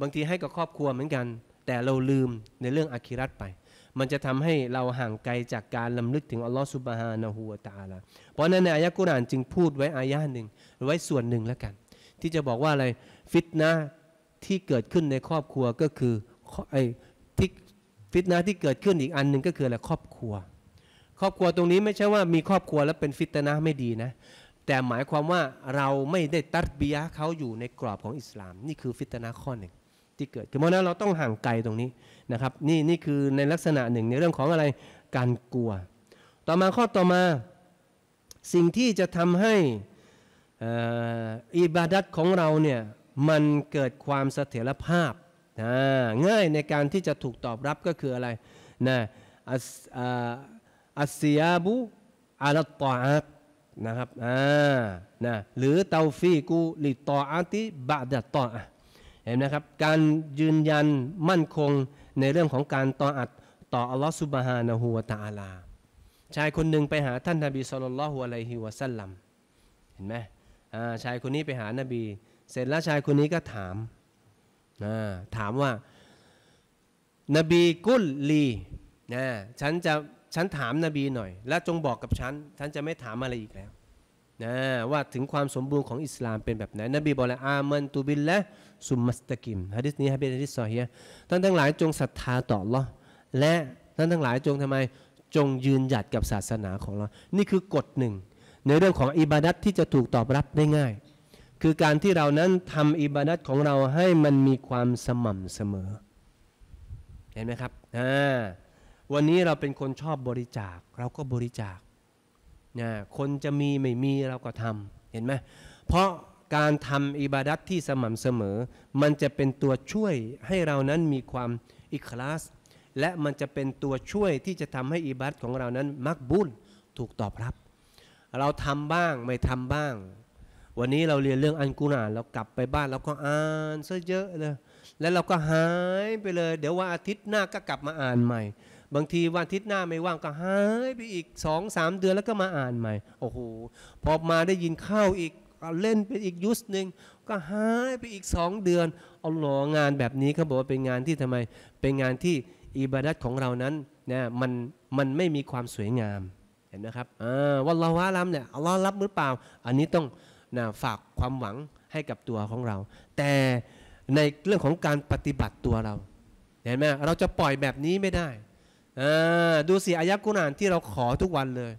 บางทีให้กับครอบครัวเหมือนกัน แต่เราลืมในเรื่องอาคีรัตไป มันจะทำให้เราห่างไกลจากการลำลึกถึงอัลลอฮฺสุบฮานะฮูวาตาละเพราะนั้นในอายะกุรานจึงพูดไว้อายะหนึ่งไว้ส่วนหนึ่งแล้วกัน ที่จะบอกว่าอะไรฟิตนะที่เกิดขึ้นในครอบครัวก็คือไอ้ที่ฟิตนะที่เกิดขึ้นอีกอันหนึ่งก็คืออะไรครอบครัวครอบครัวตรงนี้ไม่ใช่ว่ามีครอบครัวแล้วเป็นฟิตนะไม่ดีนะแต่หมายความว่าเราไม่ได้ตัดบียะเขาอยู่ในกรอบของอิสลาม นี่คือฟิตนะข้อหนึ่ง ที่เกิดขึ้นเพราะนั้นเราต้องห่างไกลตรงนี้นะครับนี่นี่คือในลักษณะหนึ่งในเรื่องของอะไรการกลัว ต่อมาข้อต่อมาสิ่งที่จะทำให้อิบาดัตของเราเนี่ยมันเกิดความเสถียรภาพง่ายในการที่จะถูกตอบรับก็คืออะไรนะอัสยาบุอาลตออัตนะครับอ่านะหรือเตาฟีกูลิตออัติบาดตออาเห็นนะครับ การยืนยันมั่นคงในเรื่องของการตออัดต่ออัลลอฮฺสุบฮานะฮูวะตอาลา ชายคนหนึ่งไปหาท่านนาบีสุลต่านละฮุอะไลฮิวะสัลลัม เห็นไหม ชายคนนี้ไปหานาบี เสร็จแล้วชายคนนี้ก็ถาม ถามว่า นบีกุลลีนะฉันจะฉันถามนบีหน่อยและจงบอกกับฉันฉันจะไม่ถามอะไรอีกแล้วนะว่าถึงความสมบูรณ์ของอิสลามเป็นแบบไหน นบีบอกเลยอามันตูบิลและซุมมัสตะกิมฮะดิษนี้ฮะเป็นฮะดิษซอฮีท่านทั้งหลายจงศรัทธาต่อเลาและท่านทั้งหลายจงทำไมจงยืนหยัดกับศาสนาของเรา นี่คือกฎหนึ่งในเรื่องของอิบาดัตที่จะถูกตอบรับได้ง่าย คือการที่เรานั้นทำอิบาดัตของเราให้มันมีความสม่ำเสมอ เห็นไหมครับอ่าวันนี้เราเป็นคนชอบบริจาคเราก็บริจาคนะคนจะมีไม่มีเราก็ทำเห็นไหม เพราะการทำอิบาดัตที่สม่ำเสมอ มันจะเป็นตัวช่วยให้เรานั้นมีความอิคลาส และมันจะเป็นตัวช่วยที่จะทำให้อิบาัตของเรานั้นมักบุญถูกตอบรับ เราทำบ้างไม่ทำบ้าง วันนี้เราเรียนเรื่องอันกุนานเรากลับไปบ้านเราก็อ่านซะเยอะเลย แล้ว เราก็หายไปเลย เดี๋ยวว่าอาทิตย์หน้าก็กลับมาอ่านใหม่บางทีวันอาทิตย์หน้าไม่ว่าง ก็หายไปอีกสองสามเดือนแล้วก็มาอ่านใหม่โอ้โหพอมาได้ยินเข้าอีกเล่นไปอีกยุสหนึ่งก็หายไปอีกสองเดือนเอาหลองานแบบนี้เขาบอกว่าเป็นงานที่ทำไม เป็นงานที่อิบาดัตของเรานั้นเนี่ยมันมันไม่มีความสวยงามเห็นไหมครับว่าเราว่ารัำเนี่ยเรารับหรือเปล่าอันนี้ต้องนะฝากความหวังให้กับตัวของเรา แต่ในเรื่องของการปฏิบัติตัวเราเห็นไหมเราจะปล่อยแบบนี้ไม่ได้ดูสิอายะกุนานที่เราขอทุกวันเลย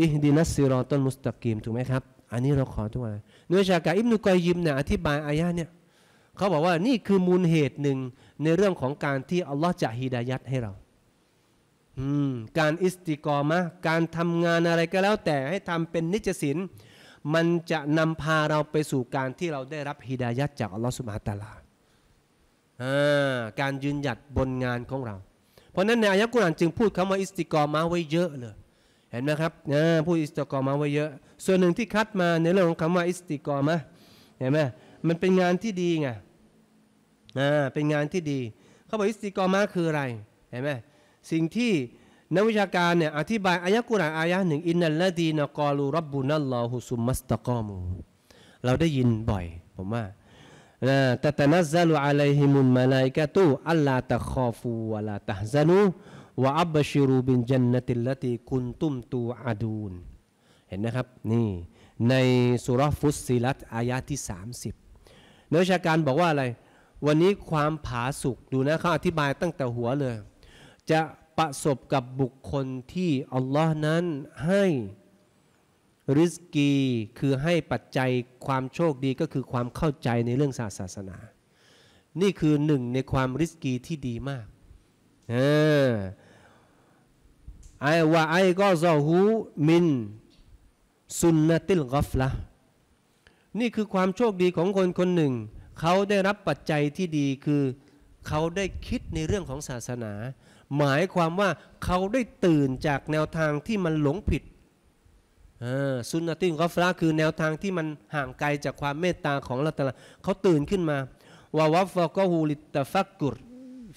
อิฮดินัสซิรอตุนมุสตะกีมถูกไหมครับ อันนี้เราขอทุกวันนุชากาอิบนุกอยยิมเนี่ยอธิบายอายะเนี่ยเขาบอกว่านี่คือมูลเหตุหนึ่งในเรื่องของการที่อัลลอฮ์จะฮีดายัดให้เราการอิสติกอมะการทำงานอะไรก็แล้ว แต่ให้ทำเป็นนิจศินมันจะนำพาเราไปสู่การที่เราได้รับฮีดายัดจาก อัลลอฮ์สุบฮานตาลาการยืนหยัดบนงานของเราเพราะนั้นในอายะกุรานจึงพูดคำว่าอิสติกอมาไว้เยอะเลย เห็นไหมครับนะพูดอิสติกอมาไว้เยอะ ส่วนหนึ่งที่คัดมาในเรื่องของคำว่าอิสติกอมาเห็นไหมมันเป็นงานที่ดีไงนะเป็นงานที่ดี เขาบอกอิสติกอมาคืออะไรเห็นไหมสิ่งที่นักวิชาการเนี่ยอธิบายอายะกุรานอายะหนึ่งอินนัลละดีนกอลูรับบุนัลลอฮุซุมมัสตะกอมูเราได้ยินบ่อยผมว่าตะตนัซลุอะลัยฮิมุลมาลาอิกะตุอัลลาตะคอฟูวะลาตะฮซะนูวะอับบชิรูบินจันนติลละตีคุนตุมตูอาดูนเห็นนะครับนี่ ในสุรฟุสซิลัตอายะที่ 30นักวิชาการบอกว่าอะไร วันนี้ความผาสุก ดูนะเขาอธิบายตั้งแต่หัวเลย จะประสบกับบุคคลที่ อัลลอฮ์นั้นให้ริสกีคือให้ปัจจัยความโชคดีก็คือความเข้าใจในเรื่องศาสานา นี่คือหนึ่งในความริสกีที่ดีมากอไอว่าไอก็จะฮูมินซุนนติลกอฟละนี่คือความโชคดีของคนคนหนึ่งเขาได้รับปัจจัยที่ดีคือเขาได้คิดในเรื่องของศาสนา หมายความว่าเขาได้ตื่นจากแนวทางที่มันหลงผิดซุนนะตินกอฟละคือแนวทางที่มันห่างไกลจากความเมตตาของเราแต่ละเขาตื่นขึ้นมาวาวฟอกอฮูลิตฟักกุร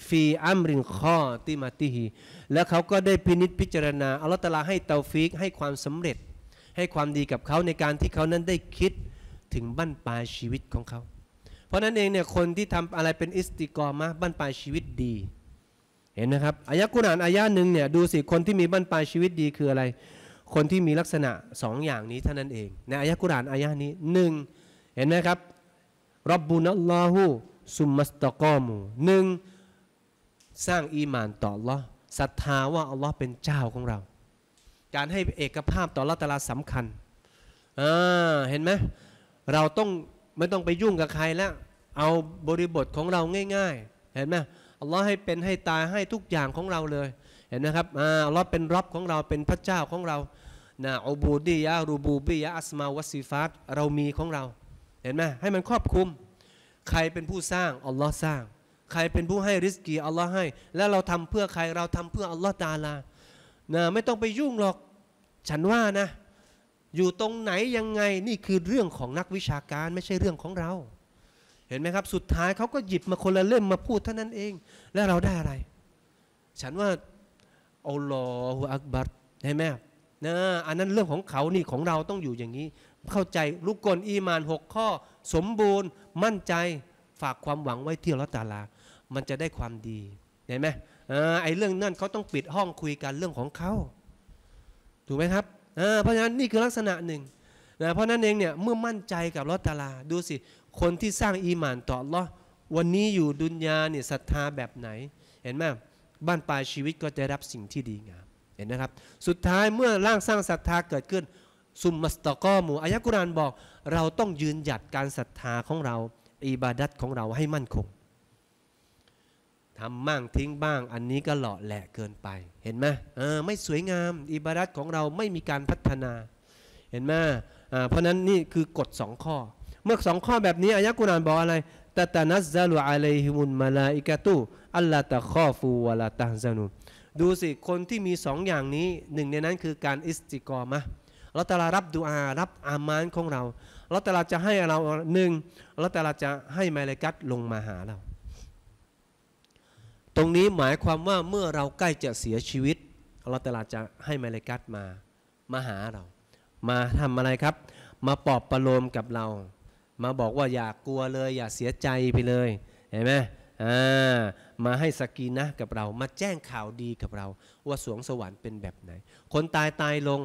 ฟีอัมรินข้อติมาติฮีแล้วเขาก็ได้พินิษพิจารณา อัลลอฮฺตลาให้เตาฟิกให้ความสำเร็จ ให้ความดีกับเขาในการที่เขานั้นได้คิดถึงบั้นปลายชีวิตของเขา เพราะนั้นเองเนี่ยคนที่ทำอะไรเป็นอิสติกรมะบั้นปลายชีวิตดี เห็นนะครับอายะกุรานอายะหนึ่งเนี่ยดูสิคนที่มีบั้นปลายชีวิตดีคืออะไรคนที่มีลักษณะสองอย่างนี้เท่านั้นเอง ในอายะกุรานอายะนี้หนึ่งเห็นไหมครับรับบุนัลลอฮุซุมมัสตะกอมูหนึ่งสร้างอีมานต่ออัลลอฮ์ศรัทธาว่า อัลลอฮ์เป็นเจ้าของเรา การให้เอกภาพต่อละตลาสำคัญเห็นไหมเราต้อง ไม่ต้องไปยุ่งกับใครแล้ว เอาบริบทของเราง่าย ๆ เห็นไหมอัลลอฮ์ให้เป็นให้ตายให้ทุกอย่างของเราเลย เห็นไหมครับอัลลอฮ์เป็นรับของเราเป็นพระเจ้าของเรานะอูบูดียะรูบูบียะอัสมาวัสีฟาต เรามีของเรา เห็นไหมให้มันครอบคุม ใครเป็นผู้สร้างอัลลอฮ์สร้าง ใครเป็นผู้ให้ริสกีอัลลอฮ์ให้ แล้วเราทำเพื่อใครเราทำเพื่ออัลลอฮ์ตาลานะไม่ต้องไปยุ่งหรอกฉันว่านะอยู่ตรงไหนยังไงนี่คือเรื่องของนักวิชาการไม่ใช่เรื่องของเราเห็นไหมครับ สุดท้ายเขาก็หยิบมาคนละเล่มมาพูดเท่านั้นเอง แล้วเราได้อะไร ฉันว่าอัลลอฮฺอักบัรเห็นไหมนะอันนั้นเรื่องของเขานี่ของเราต้องอยู่อย่างนี้ เข้าใจลูกกลอีมานหกข้อ สมบูรณ์มั่นใจฝากความหวังไว้ที่ลอตาลา มันจะได้ความดีเห็นไหมไอ้เรื่องนั่นเขาต้องปิดห้องคุยกันเรื่องของเขาถูกไหมครับเพราะฉะนั้นนี่คือลักษณะหนึ่งเพราะนั้นเองเนี่ยเมื่อมั่นใจกับลอตตาลาดูสิคนที่สร้างอีหมาน ต่อเลาะวันนี้อยู่ดุนยาเนี่ยศรัทธาแบบไหน เห็นไหมบ้านปลายชีวิตก็จะรับสิ่งที่ดีงามเห็นนะครับ สุดท้ายเมื่อร่างสร้างศรัทธาเกิดขึ้นซุมมัสตะกอมูอายะกุรานบอกเราต้องยืนหยัดการศรัทธาของเรา อิบาดัตของเราให้มั่นคงทำบ้างทิ้งบ้างอันนี้ก็หล่อแหละเกินไปเห็นไหมเออไม่สวยงาม อิบาดัตของเราไม่มีการพัฒนา เห็นไหมเพราะนั้นนี่คือกฎสองข้อเมื่อสองข้อแบบนี้อายะกุรานบอกอะไรตาตานัสซาลูอะลัยฮิมุนมาลาอิกะตุ อัลลาตะคอฟูวะลาตนซานุดูสิคนที่มีสองอย่างนี้หนึ่งในนั้นคือการอิสติกอมะเราแต่ลารับดูอารับอามานของเรา เราแต่ลาจะให้เราหนึ่งเราแต่ลาจะให้มาเลกัตลงมาหาเรา ตรงนี้หมายความว่าเมื่อเราใกล้จะเสียชีวิตเราแต่ลาจะให้มาเลกัตมามาหาเรา มาทำอะไรครับ มาปอบประโลมกับเรามาบอกว่าอย่ากลัวเลยอย่าเสียใจไปเลย เห็นไหมอ่ามาให้สกีนะกับเรามาแจ้งข่าวดีกับเรา ว่าสวงสวรรค์เป็นแบบไหน คนตายตายลง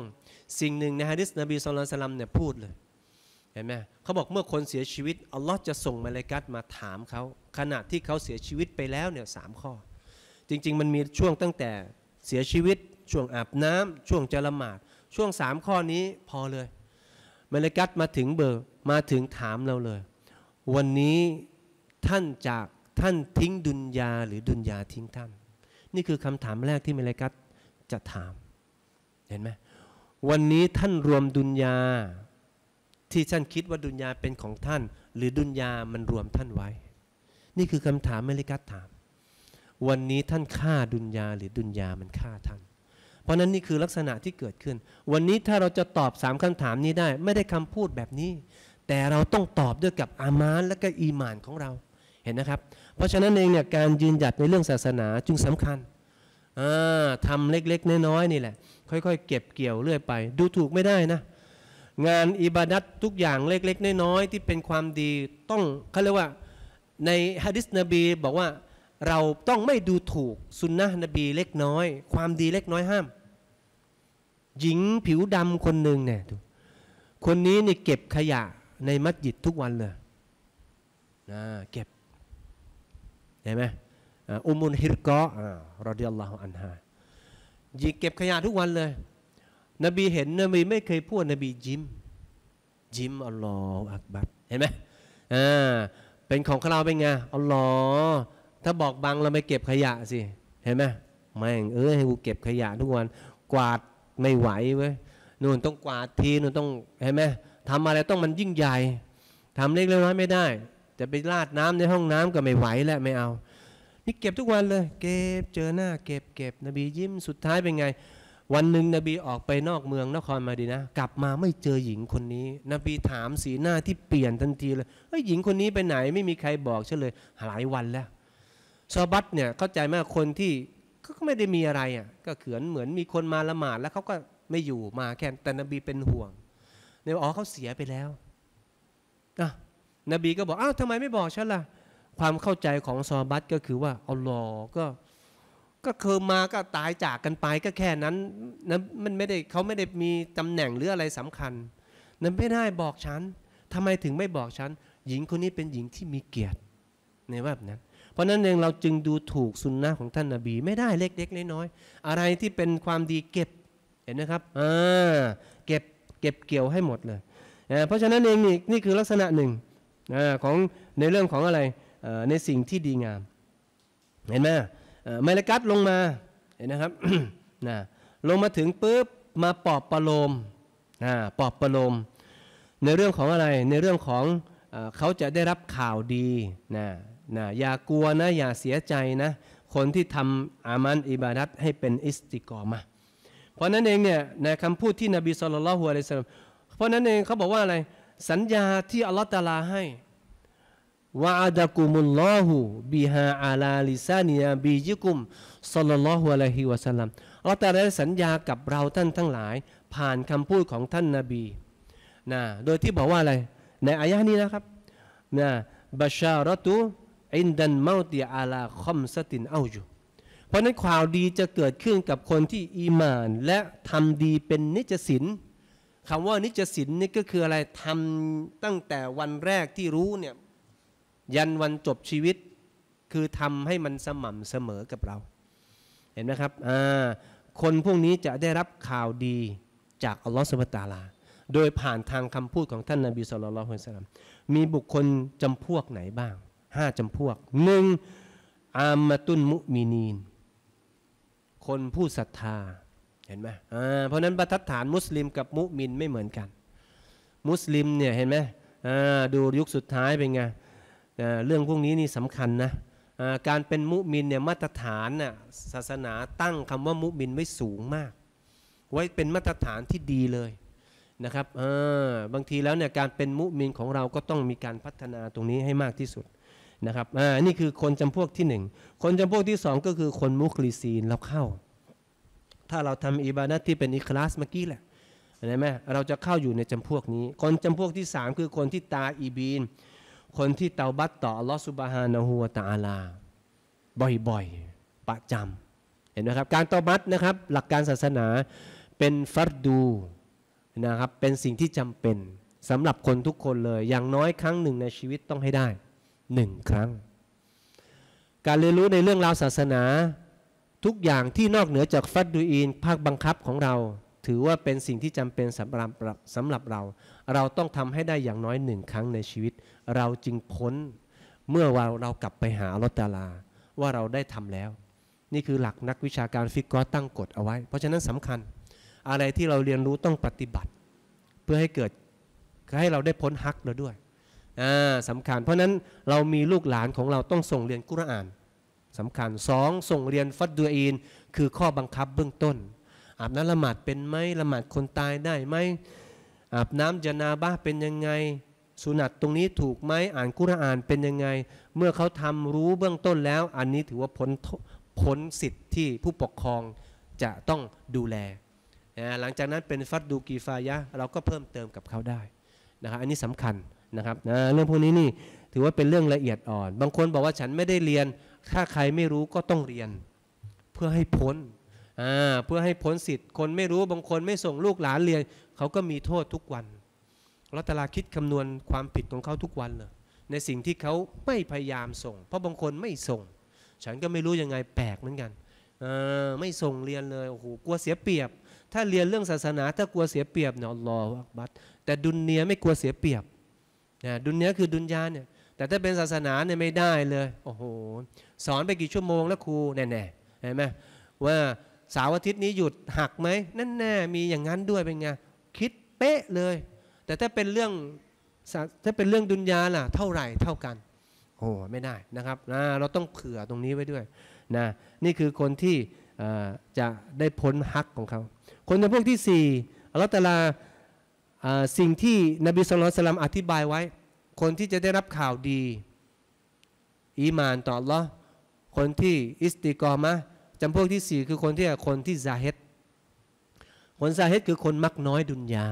สิ่งหนึ่งในฮะดิษนบีสุลตลานเนี่ยพูดเลย เห็นไหมเขาบอกเมื่อคนเสียชีวิตอัลลอฮ์จะส่งมาเลกัสมาถามเขาขณะที่เขาเสียชีวิตไปแล้วเนี่ยสามข้อ จริง ๆ มันมีช่วงตั้งแต่เสียชีวิตช่วงอาบน้ำ ช่วงจะละหมาด ช่วงสามข้อนี้พอเลยมลกัตมาถึงเบอร์มาถึงถามเราเลย วันนี้ท่านจากท่านทิ้งดุนยาหรือดุนยาทิ้งท่าน นี่คือคำถามแรกที่มลกัตจะถาม เห็นไหมวันนี้ท่านรวมดุนยาที่ท่านคิดว่าดุนยาเป็นของท่าน หรือดุนยามันรวมท่านไว้ นี่คือคำถามมลกัตถาม วันนี้ท่านฆ่าดุนยาหรือดุนยามันฆ่าท่านเพราะนั้นนี่คือลักษณะที่เกิดขึ้น วันนี้ถ้าเราจะตอบสามคำถามนี้ได้ ไม่ได้คำพูดแบบนี้ แต่เราต้องตอบด้วยกับอามานและก็อีมานของเราเห็นนะครับ เพราะฉะนั้นเองเนี่ยการยืนหยัดในเรื่องศาสนาจึงสำคัญทำเล็กๆน้อยๆนี่แหละ ค่อย ๆเก็บเกี่ยวเรื่อยไป ดูถูกไม่ได้นะ งานอิบาดัตทุกอย่างเล็กๆน้อยๆที่เป็นความดีต้องเขาเรียกว่าในฮะดิษนบีบอกว่าเราต้องไม่ดูถูกสุนนะนบี เล็กน้อย ความดีเล็กน้อยห้ามหญิงผิวดำคนหนึ่งเนี่ยคนนี้เนี่ยเก็บขยะในมัสยิดทุกวันเลยนะเก็บเห็นไหมอุมุลฮิรกอรอดิยัลลอฮุอันฮาหญิงเก็บขยะทุกวันเลย นบีเห็นนบีไม่เคยพูดนบียิ้มยิ้มอัลลอฮฺอักบัรเห็นไหมอ่าเป็นของขราเป็นไงอัลลอฮฺถ้าบอกบังเราไปเก็บขยะสิ เห็นไหมแม่งเออให้กูเก็บขยะทุกวัน กวาดไม่ไหวเว้ยนู่นต้องกวาดทีนู่นต้อง เห็นไหมทำอะไรต้องมันยิ่งใหญ่ ทำเล็กเล็กน้อยไม่ได้ จะไปลาดน้ำในห้องน้ำก็ไม่ไหวแล้วไม่เอา นี่เก็บทุกวันเลย เก็บเจอหน้าเก็บเก็บนบียิ้มสุดท้ายเป็นไง วันหนึ่งนบีออกไปนอกเมืองนครมาดีนะ กลับมาไม่เจอหญิงคนนี้นบีถามสีหน้าที่เปลี่ยนทันทีเลยเฮ้ยหญิงคนนี้ไปไหนไม่มีใครบอกเฉลยหลายวันแล้วซอบัตเนี่ยเข้าใจไหมคนที่ก็ไม่ได้มีอะไรอ่ะก็เขือนเหมือนมีคนมาละหมาด แล้วเขาก็ไม่อยู่มาแค่แต่นบีเป็นห่วงเนี่ยอ๋อเขาเสียไปแล้วนะนบีก็บอกอ้าวทำไมไม่บอกฉันล่ะความเข้าใจของซอบัตก็คือว่าอัลลอฮ์ก็ก็เคยมาก็ตายจากกันไปก็แค่นั้นนะมันไม่ได้เขาไม่ได้มีตำแหน่งหรืออะไรสำคัญ นั้นไม่ได้บอกฉันทำไมถึงไม่บอกฉันหญิงคนนี้เป็นหญิงที่มีเกียรติ ในแบบนั้นราะนั้นเองเราจึงดูถูกสุนนะของท่านนาบีไม่ได้เล็ก ๆน้อยๆอะไรที่เป็นความดีเก็บ เห็นนะครับอ่าเก็บเก็บเกี่ยวให้หมดเลยเพราะฉะนั้นเองนี่นี่คือลักษณะหนึ่งอของในเรื่องของอะไรในสิ่งที่ดีงาม เห็นไหมไมลกัสลงมา เห็นนะครับนะลงมาถึงปุ๊บมาปอบประโลมนปอบประโลมในเรื่องของอะไรในเรื่องของเขาจะได้รับข่าวดีนะนะอย่ากลัวนะอย่าเสียใจนะคนที่ทำอามันอิบาดัตให้เป็นอิสติกอมาเพราะนั้นเองเนี่ยในคำพูดที่นบีสุลต่านละฮุอะลัยสลามเพราะนั้นเองเขาบอกว่าอะไร สัญญาที่อัลลอฮฺตาลาให้วะอาดะกุมุลลอฮฺบิฮาอาลาลิซานียบียิกุมสุลต่ลนหฮุอะลัยฮิวะสัลลัมลอฮฺตาได้สัญญากับเราท่านทั้งหลาย ผ่านคำพูดของท่านนาบีนะโดยที่บอกว่าอะไรในอายะนี้นะครับนะบัชารตุอินดันเมาตีอาลาคอมสตินเอาอยู่เพราะนั้นข่าวดีจะเกิดขึ้นกับคนที่อีมานและทำดีเป็นนิจศินคำว่านิจศินนี่ก็คืออะไร ทำตั้งแต่วันแรกที่รู้เนี่ยยันวันจบชีวิต คือทำให้มันสม่ำเสมอกับเรา เห็นไหมครับ คนพวกนี้จะได้รับข่าวดีจาก อัลลอฮฺสุบตาลา โดยผ่านทางคำพูดของท่านนาบีสุลต่านมีบุคคลจำพวกไหนบ้างห้าจำพวกหนึ่งอามาตุนมุมินีน คนผู้ศรัทธาเห็นไหมเพราะนั้นบรรทัดฐานมุสลิมกับมุมินไม่เหมือนกัน มุสลิมเนี่ยเห็นไหมดูยุคสุดท้าย เป็นไงเรื่องพวกนี้นี่สำคัญนะการเป็นมุมินเนี่ยมาตรฐานน่ะศาสนาตั้งคำว่ามุมินไว้สูงมาก ไว้เป็นมาตรฐานที่ดีเลยนะครับบางทีแล้วเนี่ยการเป็นมุมินของเราก็ต้องมีการพัฒนาตรงนี้ให้มากที่สุดนะครับ อ่า นี่คือคนจำพวกที่1คนจำพวกที่2ก็คือคนมุคลิซีนเราเข้า ถ้าเราทำอิบานะที่เป็นอิคลาสเมื่อกี้แหละ เห็นไหมเราจะเข้าอยู่ในจำพวกนี้ คนจำพวกที่ 3 คือคนที่ตาอีบีน คนที่เตาบัตต่อลอสุบฮานะฮัวตาลา บ่อยๆ ประจำเห็นไหมครับ การเตาบัตนะครับ หลักการศาสนาเป็นฟัดดูนะครับ เป็นสิ่งที่จำเป็นสำหรับคนทุกคนเลย อย่างน้อยครั้งหนึ่งในชีวิตต้องให้ได้หนึ่งครั้ง การเรียนรู้ในเรื่องราวศาสนาทุกอย่างที่นอกเหนือจากฟัดดูอีนภาคบังคับของเรา ถือว่าเป็นสิ่งที่จำเป็นสำหรับสำหรับเรา เราต้องทำให้ได้อย่างน้อยหนึ่งครั้งในชีวิต เราจึงพ้นเมื่อเราเรากลับไปหาลอตตาลาว่าเราได้ทำแล้ว นี่คือหลักนักวิชาการ ฟิกก็ตั้งกฎเอาไว้ เพราะฉะนั้นสำคัญอะไรที่เราเรียนรู้ต้องปฏิบัติ เพื่อให้เกิดให้เราได้พ้นฮักเราด้วยสำคัญเพราะนั้นเรามีลูกหลานของเราต้องส่งเรียนกุรอานสาคัญสองส่งเรียนฟัดดูอีน คือข้อบังคับเบื้องต้น อาบน้ำละหมาดเป็นไหมละหมาดคนตายได้ไหมอาบน้ำจนาบ้าเป็นยังไงสุนัตตรงนี้ถูกไหมอ่านกุรอานเป็นยังไงเมื่อเขาทำรู้เบื้องต้นแล้ว อันนี้ถือว่าผลผลสิทธิ์ที่ผู้ปกครองจะต้องดูแลหลังจากนั้นเป็นฟัดดูกีฟายะเราก็เพิ่มเติมกับเขาได้นะครับอันนี้สำคัญนะครับนะเรื่องพวกนี้นี่ถือว่าเป็นเรื่องละเอียดอ่อน บางคนบอกว่าฉันไม่ได้เรียน ถ้าใครไม่รู้ก็ต้องเรียน เพื่อให้พ้น เพื่อให้พ้นสิทธิ์คนไม่รู้บางคนไม่ส่งลูกหลานเรียน เขาก็มีโทษทุกวัน รัตลาคิดคำนวณความผิดของเขาทุกวันเลย ในสิ่งที่เขาไม่พยายามส่ง เพราะบางคนไม่ส่ง ฉันก็ไม่รู้ยังไงแปลกเหมือนกัน ไม่ส่งเรียนเลย โอ้โห กลัวเสียเปรียบ ถ้าเรียนเรื่องศาสนาถ้ากลัวเสียเปรียบเนี่ยรอวักบัตแต่ดุนเนียไม่กลัวเสียเปรียบนะดุนเนี้ยคือดุนยาเนี่ย แต่ถ้าเป็นศาสนาเนี่ยไม่ได้เลยโอ้โหสอนไปกี่ชั่วโมงแล้วครู แน่ๆเห็นไหมว่าสาวอาทิตย์นี้หยุดหักไหมน่แน่มีอย่างนั้นด้วยเป็นไงคิดเป๊ะเลย แต่ถ้าเป็นเรื่องถ้าเป็นเรื่องดุนยาล่ะเท่าไหร่เท่ากัน โอ้ไม่ได้นะครับนะเราต้องเผื่อตรงนี้ไว้ด้วยนะนี่คือคนที่จะได้พ้นฮักของเขาคนจำพวกที่4อัลลอฮฺตะลาสิ่งที่นบีสุลต่านอธิบายไว้ คนที่จะได้รับข่าวดี อีมานต่อละคนที่อิสติกอมะจำพวกที่สี่คือคนที่คนที่ซาเฮตคนซาเฮตคือคนมักน้อยดุนยา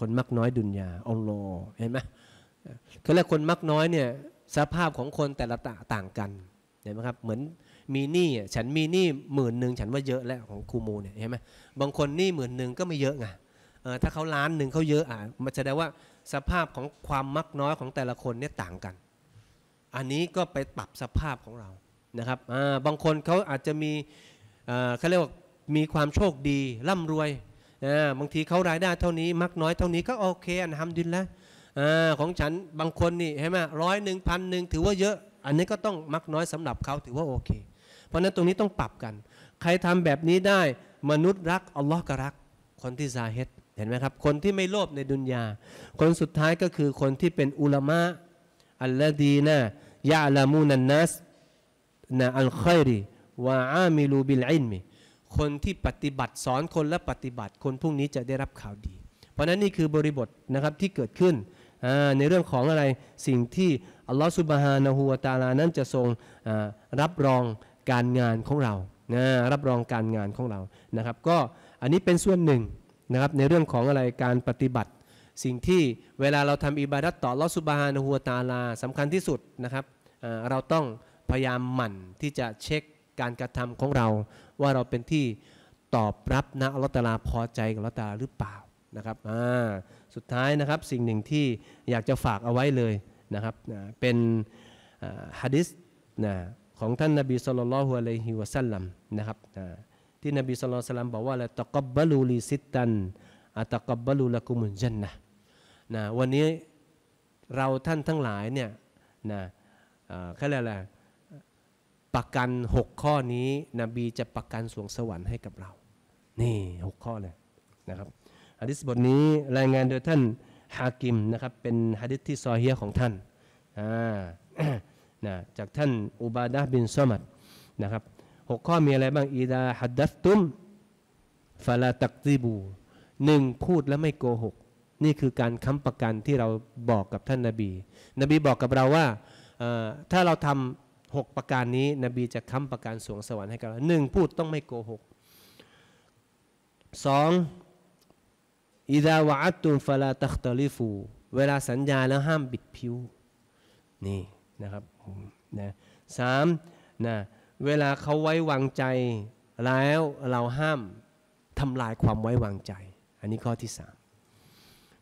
คนมักน้อยดุนยาองโลเห็นไหมคือแล้วคนมักน้อยเนี่ยสภาพของคนแต่ละตต่างกัน เห็นไหมครับเหมือนมีหนี้ฉันมีหนี้หมื่นหนึ่งฉันว่าเยอะแล้วของคูมูเนี่ยเห็นไหมบางคนหนี้หมื่นหนึ่งก็ไม่เยอะไงถ้าเขาล้านหนึ่งเขาเยอะอ่ะมันะได้ว่าสภาพของความมักน้อยของแต่ละคนเนี่ยต่างกัน อันนี้ก็ไปปรับสภาพของเรานะครับ บางคนเขาอาจจะมีเขาเรียกว่ามีความโชคดีร่ำรวย บางทีเขารายได้เท่านี้ มักน้อยเท่านี้ก็โอเค อันทำดินแล้วของฉันบางคนนี่ใช่ไหมร้อยหนึ่งพันหนึ่งถือว่าเยอะ อันนี้ก็ต้องมักน้อยสำหรับเขาถือว่าโอเค เพราะนั้นตรงนี้ต้องปรับกัน ใครทำแบบนี้ได้ มนุษย์รักอัลลอฮ์ก็รัก คนที่ซาเฮตเห็นไหมครับ คนที่ไม่โลภในดุนยาคนสุดท้ายก็คือคนที่เป็นอุลามะ อัลลดีนะยาลามูนันนัสนะอัลคอยรีวาอามิลูบิลอินมีคนที่ปฏิบัติสอนคนและปฏิบัติคนพวกนี้จะได้รับข่าวดี เพราะนั้นนี่คือบริบทนะครับที่เกิดขึ้นในเรื่องของอะไร สิ่งที่อัลลอฮฺสุบฮานะฮูวาตาลานั้นจะทรงรับรองการงานของเรานะรับรองการงานของเรา นะครับ ก็อันนี้เป็นส่วนหนึ่งนะครับในเรื่องของอะไรการปฏิบัติสิ่งที่เวลาเราทำอิบาดัตต่อลอสุบฮานหัวตาลาสำคัญที่สุดนะครับเราต้องพยายามหมั่นที่จะเช็คการกระทำของเรา ว่าเราเป็นที่ตอบรับนะลอตาลาพอใจกับลอตาลาหรือเปล่านะครับสุดท้ายนะครับสิ่งหนึ่งที่อยากจะฝากเอาไว้เลยนะครับเป็นฮะดิษนะของท่านนบีสุลต่านละฮุอะลัยฮิวะสัลลัมนะครับที่นบีสุลต่านบอกว่าละตะกบบลูลีซิตันอัตะกบบลูละกุมุนจันนะนะวันนี้เราท่านทั้งหลายเนี่ยนะแค่อะไรประกัน6ข้อนี้ นบีจะประกันสวงสวรรค์ให้กับเรา นี่6ข้อเลยนะครับฮะดิษบทนี้รายงานโดยท่านฮากิมนะครับเป็นฮะดิษที่ซอเฮียของท่านอ่านะจากท่านอุบาดะบินซอมัดนะครับหกข้อมีอะไรบ้างอีดาฮัดดัสตุมฟาลาตักซีบูหนึ่งพูดแล้วไม่โกหก นี่คือการค้ำประกันที่เราบอกกับท่านนาบี นบีบอกกับเราว่าถ้าเราทำหกประการนี้ นบีจะค้ำประกันสวงสวรรค์ให้กับเราหนึ่งพูดต้องไม่โกหกสองอิดาวะอัตุมฟาลาตักตอลิฟูเวลาสัญญาแล้วห้ามบิดผิวนี่นะครับนะสามนะเวลาเขาไว้วางใจแล้วเราห้ามทำลายความไว้วางใจ อันนี้ข้อที่สาม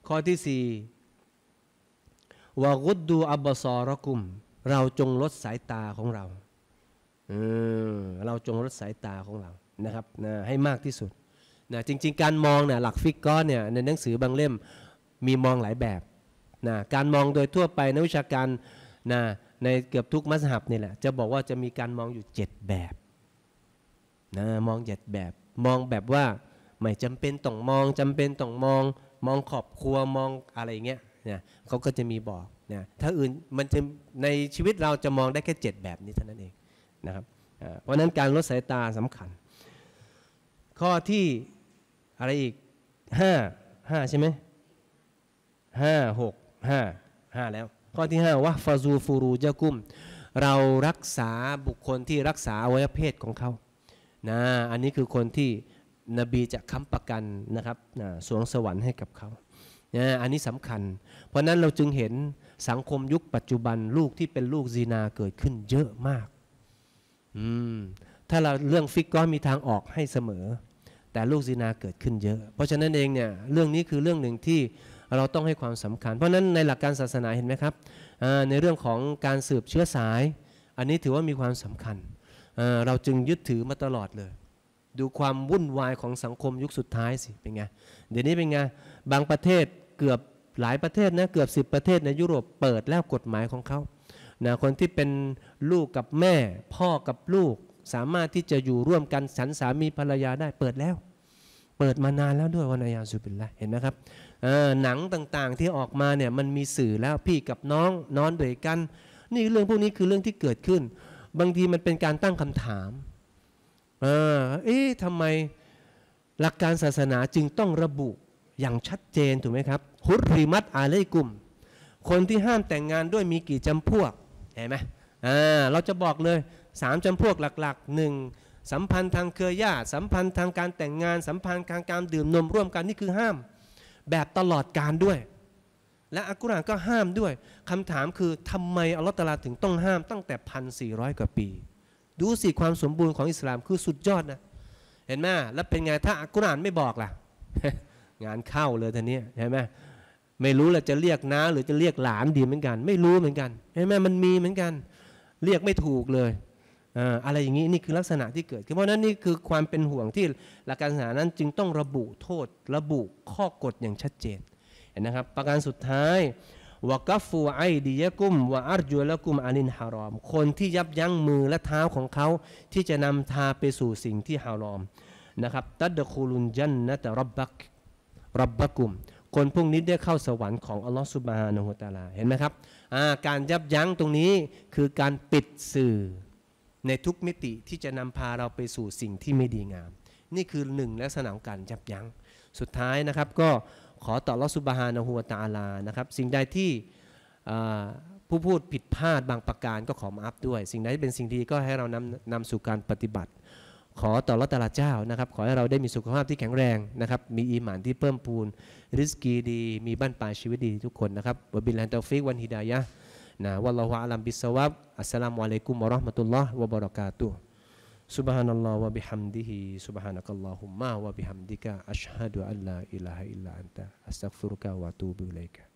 ข้อที่สี่วากุดดูอับบสอรกุมเราจงลดสายตาของเราเออเราจงลดสายตาของเรานะครับนะให้มากที่สุดนะจริงๆ การมองนะหลักฟิกก้อนเนี่ยในหนังสือบางเล่มมีมองหลายแบบนะการมองโดยทั่วไปนักวิชาการนะในเกือบทุกมัสฮับนี่แหละจะบอกว่าจะมีการมองอยู่เจ็ดแบบนะมองเจ็ดแบบมองแบบว่า ไม่จำเป็นต้องมองจำเป็นต้องมอง มองขอบครัวมองอะไรเงี้ยเนี่ยเขาก็จะมีบอกเนี่ยถ้าอื่นมันจะในชีวิตเราจะมองได้แค่เจ็ดแบบนี้เท่านั้นเองนะครับเพราะนั้นการลดสายตาสำคัญ ข้อที่อะไรอีกห้าห้าใช่ไหมห้าหกห้าห้าแล้วข้อที่5ว่าฟาซูฟูรูจะกุม เรารักษาบุคคลที่รักษาอวัยวเพศของเขา นะ อันนี้คือคนที่นบีจะค้ำประกันนะครับนะสวงสวรรค์ให้กับเขานะอันนี้สำคัญ เพราะนั้นเราจึงเห็นสังคมยุคปัจจุบัน ลูกที่เป็นลูกซีนาเกิดขึ้นเยอะมาก อืม ถ้าเราเรื่องฟิกก็มีทางออกให้เสมอ แต่ลูกซีนาเกิดขึ้นเยอะ เพราะฉะนั้นเองเนี่ยเรื่องนี้คือเรื่องหนึ่งที่เราต้องให้ความสำคัญ เพราะนั้นในหลักการศาสนาเห็นไหมครับ ในเรื่องของการสืบเชื้อสาย อันนี้ถือว่ามีความสำคัญ เราจึงยึดถือมาตลอดเลย ดูความวุ่นวายของสังคมยุคสุดท้ายสิ เป็นไง เดี๋ยวนี้เป็นไง บางประเทศเกือบหลายประเทศนะเกือบ 10 ประเทศในยุโรปเปิดแล้วกฎหมายของเขานะคนที่เป็นลูกกับแม่พ่อกับลูกสามารถที่จะอยู่ร่วมกันฉันสามีภรรยาได้เปิดแล้ว เปิดมานานแล้วด้วยวันอยาสุบินละเห็นไหมครับเออหนังต่างๆที่ออกมาเนี่ยมันมีสื่อแล้วพี่กับน้องนอนด้วยกัน นี่เรื่องพวกนี้คือเรื่องที่เกิดขึ้น บางทีมันเป็นการตั้งคำถามเออเอ๊ะทำไมหลักการศาสนาจึงต้องระบุอย่างชัดเจน ถูกไหมครับฮุดริมัตอาเลกุมคนที่ห้ามแต่งงานด้วยมีกี่จำพวก เห็นไหมอ่าเราจะบอกเลยสามจำพวกหลัก ๆหนึ่ง สัมพันธ์ทางเครือญาติสัมพันธ์ทางการแต่งงานสัมพันธ์ทางการดื่มนมร่วมกันนี่คือห้ามแบบตลอดการด้วย และอัลกุรอานก็ห้ามด้วยคำถามคือทำไมอัลลอฮฺตาลาถึงต้องห้ามตั้งแต่พันสี่ร้อยกว่าปี ดูสิความสมบูรณ์ของอิสลามคือสุดยอดนะเห็นไหมแล้วเป็นไง ถ้าอัลกุรอานไม่บอกล่ะ งานเข้าเลยทีนี้เห็นไหมไม่รู้หละจะเรียกน้า หรือจะเรียกหลานดีเหมือนกัน ไม่รู้เหมือนกัน เห็นไหมมันมีเหมือนกัน เรียกไม่ถูกเลยอะไรอย่างนี้ นี่คือลักษณะที่เกิดขึ้นเพราะนั้น นี่คือความเป็นห่วงที่หลักการศาสนานั้นจึงต้องระบุโทษ ระบุข้อกฎอย่างชัดเจนนะครับ ประการสุดท้ายวกัฟูไอดียะกุมวะอัรจุลกุมอาลินฮารอม คนที่ยับยั้งมือและเท้าของเขา ที่จะนำทาไปสู่สิ่งที่ฮารอมนะครับตัดคูลุนจันนะแต่รับบักรับบักุมคนพวกนี้ได้เข้าสวรรค์ของอัลลอฮฺสุบฮานะฮุตาลาเห็นไหมครับการยับยั้งตรงนี้คือการปิดสื่อในทุกมิติที่จะนำพาเราไปสู่สิ่งที่ไม่ดีงาม นี่คือหนึ่งลักษณะองการยับยัง้งสุดท้ายนะครับ ก็ขอต่อรอสุบฮานหัวตาลานะครับ สิ่งใดที่ผู้พูดผิดพลาดบางประการก็ขอมาอัพด้วย สิ่งใดที่เป็นสิ่งดีก็ให้เรานำนำสู่การปฏิบัติ ขอต่อรัตลาเจ้านะครับ ขอให้เราได้มีสุขภาพที่แข็งแรงนะครับ มีอีหมานที่เพิ่มพูนริสกีดีมีบ้านปลายชีวิตดีทุกคนนะครับบิลแลนตอฟิกวันฮิดายะ Nah, wallahu alam bisawab. Assalamualaikum warahmatullahi wabarakatuh. Subhanallah wa bihamdihi subhanakallahumma wa bihamdika asyhadu an la ilaha illa anta astaghfiruka wa atubu ilaika.